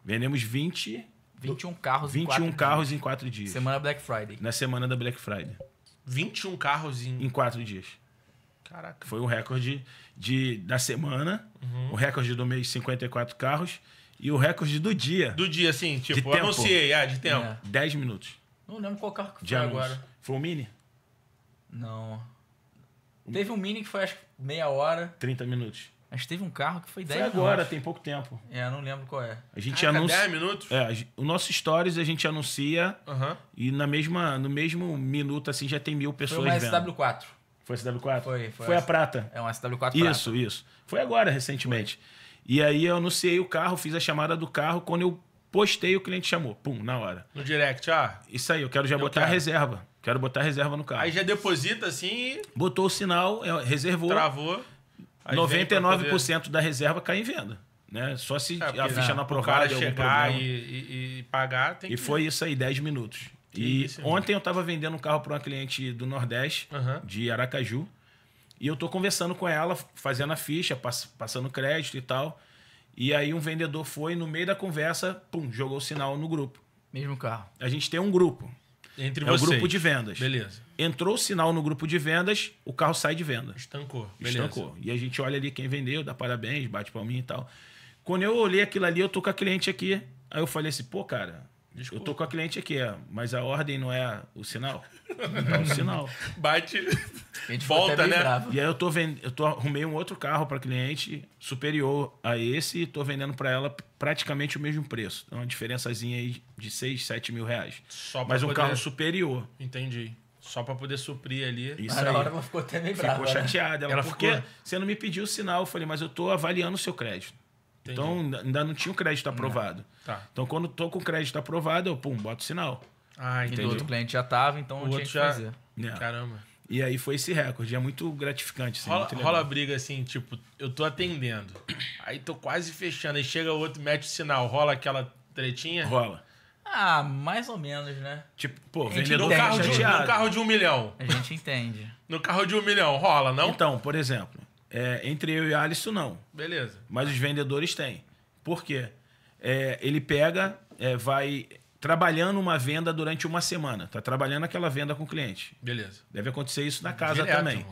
Vendemos 20... 21 carros 21 em 4 carros dias. em 4 dias. Semana Black Friday. Na semana da Black Friday. 21 carros em... Em 4 dias. Caraca. Foi o recorde de, da semana, uhum. o recorde do mês, 54 carros. E o recorde do dia. Do dia, sim. Tipo, de tempo. anunciei, ah, de tempo. É. 10 minutos. Não lembro qual carro que foi de agora. Foi o Mini? Não. O... Teve um Mini que foi, acho que meia hora. 30 minutos. Mas teve um carro que foi 10 minutos. Foi agora, tem pouco tempo. É, não lembro qual é. A gente Caraca, anuncia. 10 minutos? É, o nosso Stories a gente anuncia uhum. e na mesma, no mesmo minuto, assim, já tem mil pessoas. Foi uma SW4. Vendo. Foi SW4? Foi, foi. Foi a S... prata. É uma SW4 Isso, prata. isso. Foi agora, recentemente. Foi. E aí eu anunciei o carro, fiz a chamada do carro. Quando eu postei, o cliente chamou. Pum, na hora. No direct, ah. Isso aí, eu quero já eu botar quero. a reserva. Quero botar a reserva no carro. Aí já deposita assim e. Botou o sinal, é, reservou. Travou. 99% da reserva cai em venda. Né? Só se é, a ficha é, não aprovada. chegar e, e, e, pagar, tem E foi isso aí, 10 minutos. Que e ontem eu estava vendendo um carro para uma cliente do Nordeste, uhum. de Aracaju. E eu tô conversando com ela, fazendo a ficha, pass passando crédito e tal. E aí um vendedor foi, no meio da conversa, pum, jogou o sinal no grupo. Mesmo carro. A gente tem um grupo. Entre é vocês. É o grupo de vendas. Beleza. Entrou o sinal no grupo de vendas, o carro sai de venda. Estancou. Beleza. Estancou. E a gente olha ali quem vendeu, dá parabéns, bate palminha e tal. Quando eu olhei aquilo ali, eu tô com a cliente aqui. Aí eu falei assim, pô, cara, Desculpa. eu tô com a cliente aqui, é, mas a ordem não é o sinal. É um sinal. Bate, volta, né? Bravo. E aí eu tô vendo eu tô arrumei um outro carro para cliente superior a esse e tô vendendo para ela praticamente o mesmo preço. Então, uma diferençazinha aí de 6, 7 mil reais. Só Mas um poder... carro superior. Entendi. Só para poder suprir ali. Isso na hora ela ficou até meio brava. Ficou né? chateada. Ela, porque você não me pediu o sinal. Eu falei, mas eu tô avaliando o seu crédito. Entendi. Então, ainda não tinha o crédito aprovado. Tá. Então, quando tô com o crédito aprovado, eu, pum, boto o sinal. Ah, entendi. E do outro cliente já tava, então o tinha que já... fazer. Yeah. Caramba. E aí foi esse recorde. É muito gratificante. Assim, rola, muito rola briga assim, tipo, eu tô atendendo. Aí tô quase fechando. Aí chega outro, mete o sinal. Rola aquela tretinha? Rola. Ah, mais ou menos, né? Tipo, pô, vendedor no carro, de, no carro de um milhão. A gente entende. No carro de um milhão, rola, não? Então, por exemplo, é, entre eu e Alisson, não. Beleza. Mas os vendedores têm. Por quê? É, ele pega, é, vai trabalhando uma venda durante uma semana. Tá trabalhando aquela venda com o cliente. Beleza. Deve acontecer isso na casa Direto, também.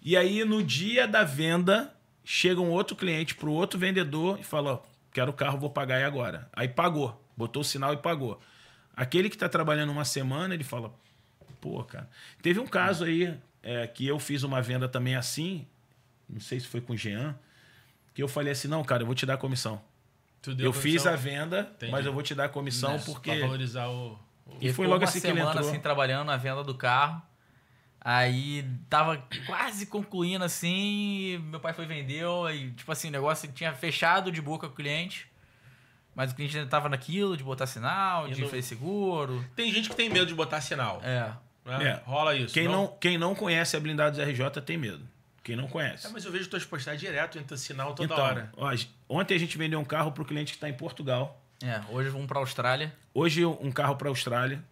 E aí, no dia da venda, chega um outro cliente para o outro vendedor e fala: quero o carro, vou pagar aí agora. Aí pagou, botou o sinal e pagou. Aquele que está trabalhando uma semana, ele fala: pô, cara. Teve um caso aí é, que eu fiz uma venda também assim, não sei se foi com o Jean, que eu falei assim: não, cara, eu vou te dar a comissão eu fiz a venda, Entendi. mas eu vou te dar a comissão porque. Pra valorizar o. o... E foi logo uma assim semana, que ele entrou. assim, trabalhando na venda do carro. Aí tava quase concluindo assim, meu pai foi vendeu, e tipo assim, o negócio tinha fechado de boca com o cliente. Mas o cliente ainda tava naquilo de botar sinal, e de não... fazer seguro. Tem gente que tem medo de botar sinal. É. Né? é. Rola isso. Quem não... não... quem não conhece a Blindados RJ tem medo. Quem não conhece. É, mas eu vejo tuas postagens direto, entra sinal toda então, hora. Ó, ontem a gente vendeu um carro para o cliente que está em Portugal. É, hoje vamos para Austrália. Hoje um carro para Austrália.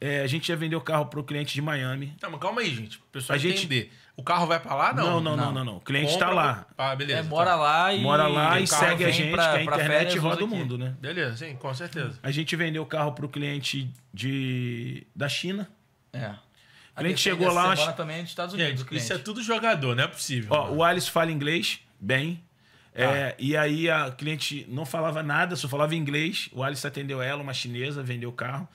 É, a gente já vendeu o carro para o cliente de Miami. Não, mas calma aí, gente. O pessoal a entender. Gente... O carro vai para lá? Não, não, não, não. não, não. O cliente está lá. Ah, beleza. É, mora tá. lá e... Mora lá e, e segue a gente, pra, que a internet roda o mundo, né? Beleza, sim, com certeza. A gente vendeu o carro para o cliente de... da China. É. A cliente chegou lá. Semana também é Estados é, Unidos. Gente, isso é tudo jogador, não é possível. Ó, o Alice fala inglês bem. Ah. É, tá. e aí a cliente não falava nada, só falava inglês. O Alice atendeu ela, uma chinesa, vendeu o carro.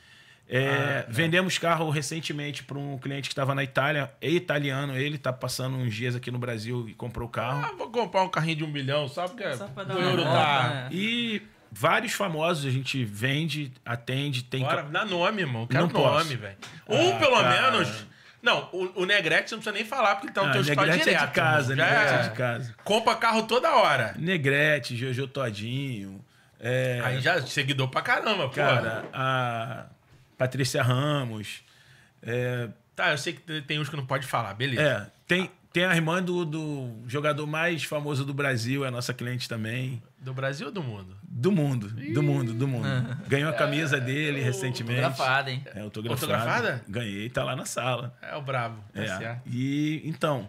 É, ah, é. vendemos carro recentemente para um cliente que estava na Itália, é italiano, ele está passando uns dias aqui no Brasil e comprou o carro. Ah, vou comprar um carrinho de um milhão, só porque só um euro tá. Né? E vários famosos a gente vende, atende, tem. Bora, dá nome, irmão. Quero não nome, velho. Um, ah, pelo cara. menos, não, o, o Negrete você não precisa nem falar, porque tá no então ah, teu Negrete direto. É de casa, né? Negrete é. é de casa. Compra carro toda hora. Negrete, Jojo Todinho. É... Aí já seguidor pra caramba, Cara, porra. a Patrícia Ramos. É... Tá, eu sei que tem uns que não pode falar, beleza. É, tem, tem a irmã do, do jogador mais famoso do Brasil, é nossa cliente também. Do Brasil ou do mundo? Do mundo, Ih. do mundo, do mundo. Ganhou a camisa é, dele recentemente. Autografada, hein? É, autografada. autografada? Ganhei, tá lá na sala. É o brabo, tá é. certo. E, então,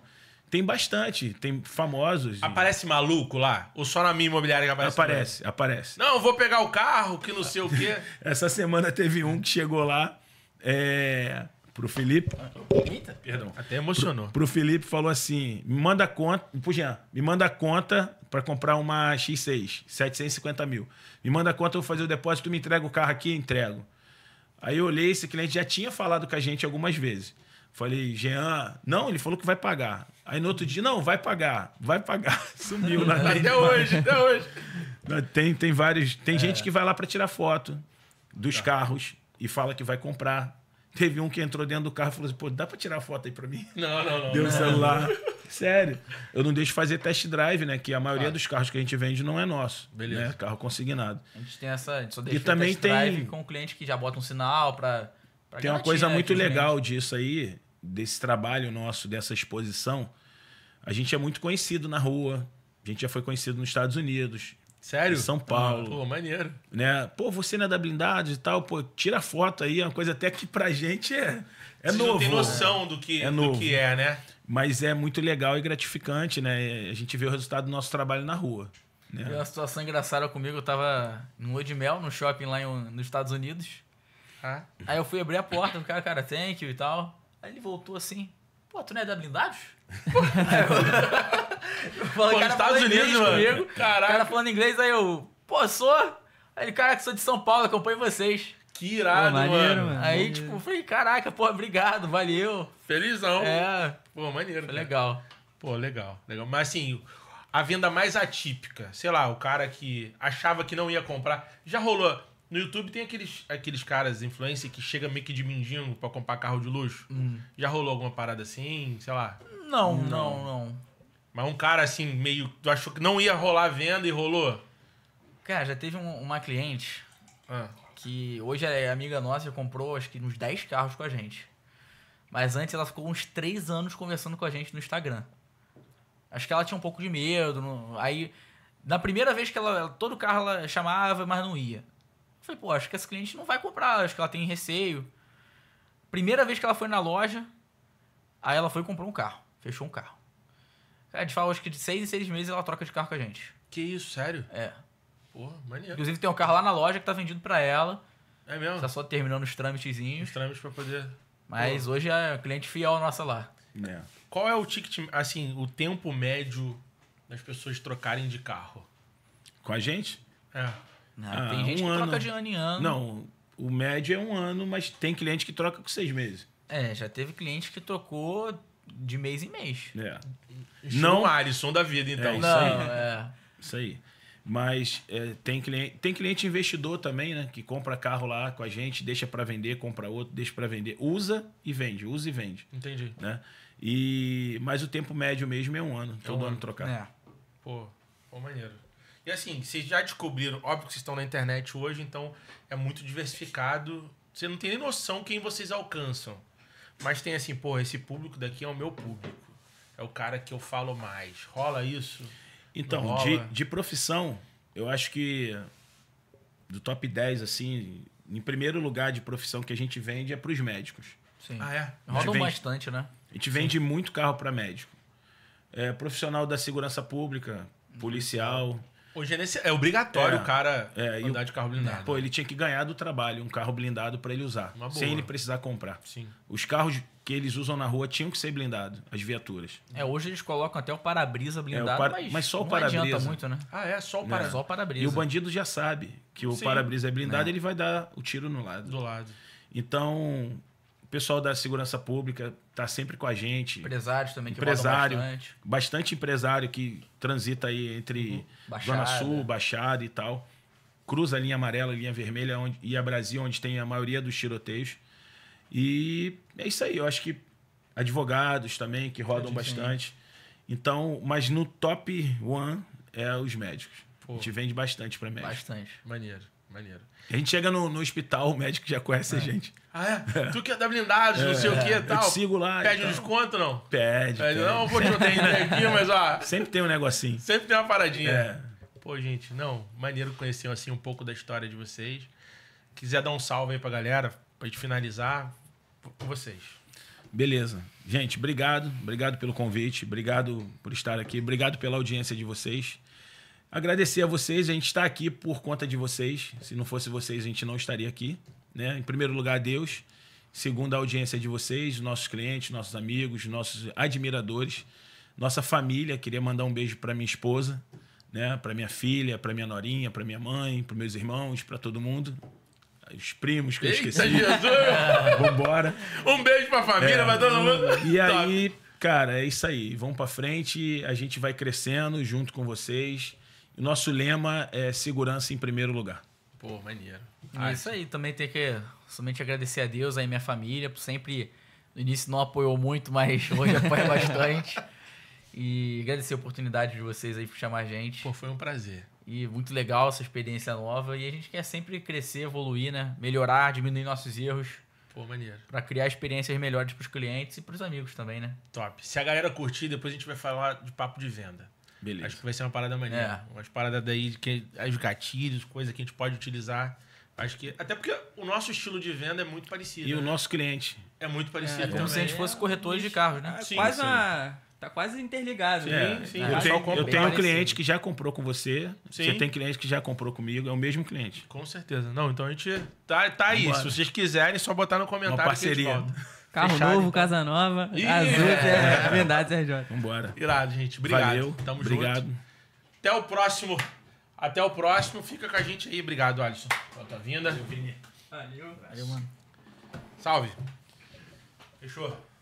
tem bastante, tem famosos. Aparece maluco lá? Ou só na minha imobiliária que aparece? Aparece, aparece. Não, vou pegar o carro, que não sei o quê. Essa semana teve um que chegou lá, é pro Felipe. Eita, perdão. Até emocionou. Pro, pro Felipe falou assim: me manda conta. Pro Jean, me manda conta para comprar uma X6, 750 mil. Me manda conta, eu vou fazer o depósito, tu me entrega o carro aqui, entrego. Aí eu olhei, esse cliente já tinha falado com a gente algumas vezes. Falei, Jean, não, ele falou que vai pagar. Aí no outro dia, não, vai pagar, vai pagar. Sumiu lá Até hoje, até hoje. Tem, tem vários. Tem é. gente que vai lá para tirar foto dos tá. carros e fala que vai comprar. Teve um que entrou dentro do carro e falou assim: pô, dá pra tirar foto aí pra mim? Não, não, não. Deu o celular. Sério. Eu não deixo fazer test drive, né? Que a maioria dos carros que a gente vende não é nosso. Né, Beleza. Né? Carro consignado. A gente tem essa. A gente só deixa e também test drive tem... com o cliente que já bota um sinal pra. pra tem uma coisa né, muito legal disso aí, desse trabalho nosso, dessa exposição. A gente é muito conhecido na rua. A gente já foi conhecido nos Estados Unidos. Sério? São Paulo. Ah, pô, maneiro. Né? Pô, você não é da blindados e tal, pô, tira foto aí, é uma coisa até que pra gente é, é Vocês novo. Não tem noção do que é, novo. do que é, né? Mas é muito legal e gratificante, né? É, a gente vê o resultado do nosso trabalho na rua. Né? E uma situação engraçada comigo, eu tava no Lua de Mel, no shopping lá em, nos Estados Unidos. Ah. Aí eu fui abrir a porta, o cara, cara, thank you e tal. Aí ele voltou assim, Pô, tu não é da blindados? eu pô, cara Estados Unidos, mano. Comigo, Caraca. O cara falando inglês, aí eu, pô, sou. Aí ele, caraca, sou de São Paulo, acompanho vocês. Que irado, pô, maneiro, mano. mano. Aí, maneiro. tipo, falei, caraca, pô, obrigado, valeu. Felizão. É. Pô, maneiro. Foi legal. Pô, legal, legal. Mas assim, a venda mais atípica, sei lá, o cara que achava que não ia comprar, já rolou no YouTube tem aqueles, aqueles caras, influencer, que chega meio que de mendigo pra comprar carro de luxo. Hum. Já rolou alguma parada assim, sei lá? Não, não, não. Mas um cara assim, meio. Tu achou que não ia rolar a venda e rolou? Cara, já teve um, uma cliente ah. que hoje é amiga nossa, comprou acho que uns 10 carros com a gente. Mas antes ela ficou uns 3 anos conversando com a gente no Instagram. Acho que ela tinha um pouco de medo. Não... Aí, na primeira vez que ela. Todo carro ela chamava, mas não ia. Falei, pô, acho que essa cliente não vai comprar, acho que ela tem receio. Primeira vez que ela foi na loja, aí ela foi e comprou um carro, fechou um carro. Cara, de fala, acho que de seis em seis meses ela troca de carro com a gente. Que isso, sério? É. Porra, maneiro. Inclusive tem um carro lá na loja que tá vendido para ela. É mesmo? Tá só terminando os trâmitezinhos. Os trâmites pra poder. Mas hoje é cliente fiel nossa lá. É. Qual é o ticket, assim, o tempo médio das pessoas trocarem de carro? Com a gente? É. Não, né? ah, tem gente um que ano. troca de ano em ano. Não, o médio é um ano, mas tem cliente que troca com seis meses. É, já teve cliente que trocou de mês em mês. É. Não Alisson da vida, então. É, isso não, aí. é. Isso aí. Mas é, tem, cliente, tem cliente investidor também, né? Que compra carro lá com a gente, deixa para vender, compra outro, deixa para vender. Usa e vende, usa e vende. Entendi. Né? E, mas o tempo médio mesmo é um ano, é todo um ano, ano trocar. É. Pô, pô, maneiro. E assim, vocês já descobriram, óbvio que vocês estão na internet hoje, então é muito diversificado. Você não tem nem noção quem vocês alcançam. Mas tem assim, pô, esse público daqui é o meu público. É o cara que eu falo mais. Rola isso? Então, rola? De, de profissão, eu acho que do top 10, assim, em primeiro lugar de profissão que a gente vende é para os médicos. Sim. Ah, é? Rodam vende, bastante, né? A gente Sim. vende muito carro para médico. É, profissional da segurança pública, policial. Hoje é, nesse, é obrigatório é, o cara é, andar o, de carro blindado. Pô, né? ele tinha que ganhar do trabalho um carro blindado para ele usar, sem ele precisar comprar. Sim. Os carros que eles usam na rua tinham que ser blindados, as viaturas. É, hoje eles colocam até o para-brisa é, blindado, o para... mas, mas, só o para-brisa. adianta muito, né? Ah, é, só o é. para-brisa. Para e o bandido já sabe que o para-brisa é blindado, é. ele vai dar o tiro no lado. Do lado. Então, o pessoal da segurança pública está sempre com a gente. Empresários também, empresário, bastante. Bastante empresário que transita aí entre uhum. Zona Sul, Baixada e tal. Cruza a linha amarela, a linha vermelha onde, e a Brasil, onde tem a maioria dos tiroteios. E é isso aí. Eu acho que advogados também, que rodam bastante. Sim. Então, mas no top one é os médicos. Pô. A gente vende bastante para médicos Bastante. Maneiro. Maneiro. A gente chega no, no hospital, o médico já conhece é. a gente. Ah, é? é? Tu que é da blindagem, não é, sei o que é. e tal. Eu sigo lá. Pede um desconto, não? Pede. pede. Não, vou te aqui, mas ó. Sempre tem um negocinho. Sempre tem uma paradinha. É. Pô, gente, não, maneiro conhecer assim um pouco da história de vocês. Quiser dar um salve aí pra galera, pra gente finalizar, com vocês. Beleza. Gente, obrigado. Obrigado pelo convite. Obrigado por estar aqui. Obrigado pela audiência de vocês. Agradecer a vocês, a gente está aqui por conta de vocês. Se não fosse vocês, a gente não estaria aqui. Né? Em primeiro lugar, Deus. Segundo, a audiência de vocês, nossos clientes, nossos amigos, nossos admiradores, nossa família. Queria mandar um beijo para minha esposa, né? para minha filha, para minha norinha, para minha mãe, para meus irmãos, para todo mundo os primos que eu esqueci. Jesus! vambora. Um beijo para a família, é, pra todo mundo. E aí, cara, é isso aí. Vamos para frente. A gente vai crescendo junto com vocês. Nosso lema é segurança em primeiro lugar. Pô, maneiro. Ah, isso aí, também tem que somente agradecer a Deus, aí minha família, por sempre. No início não apoiou muito, mas hoje apoia bastante. E agradecer a oportunidade de vocês aí por chamar a gente. Pô, foi um prazer. E muito legal essa experiência nova. E a gente quer sempre crescer, evoluir, né? Melhorar, diminuir nossos erros. Pô, maneiro. Pra criar experiências melhores pros clientes e pros amigos também, né? Top. Se a galera curtir, depois a gente vai falar de papo de venda. Beleza. Acho que vai ser uma parada maneira. É. Umas paradas daí, que, os gatilhos, coisas que a gente pode utilizar. Acho que. Até porque o nosso estilo de venda é muito parecido. E né? o nosso cliente. É muito é, parecido. É, é como se a gente fosse corretor de carros, né? Ah, tá sim, quase sim. Tá quase interligado. Sim, né? sim. Tá eu, tenho, eu tenho um cliente que já comprou com você. Sim. Você tem cliente que já comprou comigo. É o mesmo cliente. Com certeza. Não, então a gente. Tá, tá isso. Se vocês quiserem, é só botar no comentário. Uma parceria. Carro Fechado, novo, então. casa nova, yeah. azul, é. verdade, Sérgio. Vambora. Irado, gente. Obrigado. Valeu. Tamo Obrigado. Junto. Até o próximo. Até o próximo. Fica com a gente aí. Obrigado, Alisson, pela tua vinda. Valeu, Vini. Valeu. Valeu, mano. Salve. Fechou.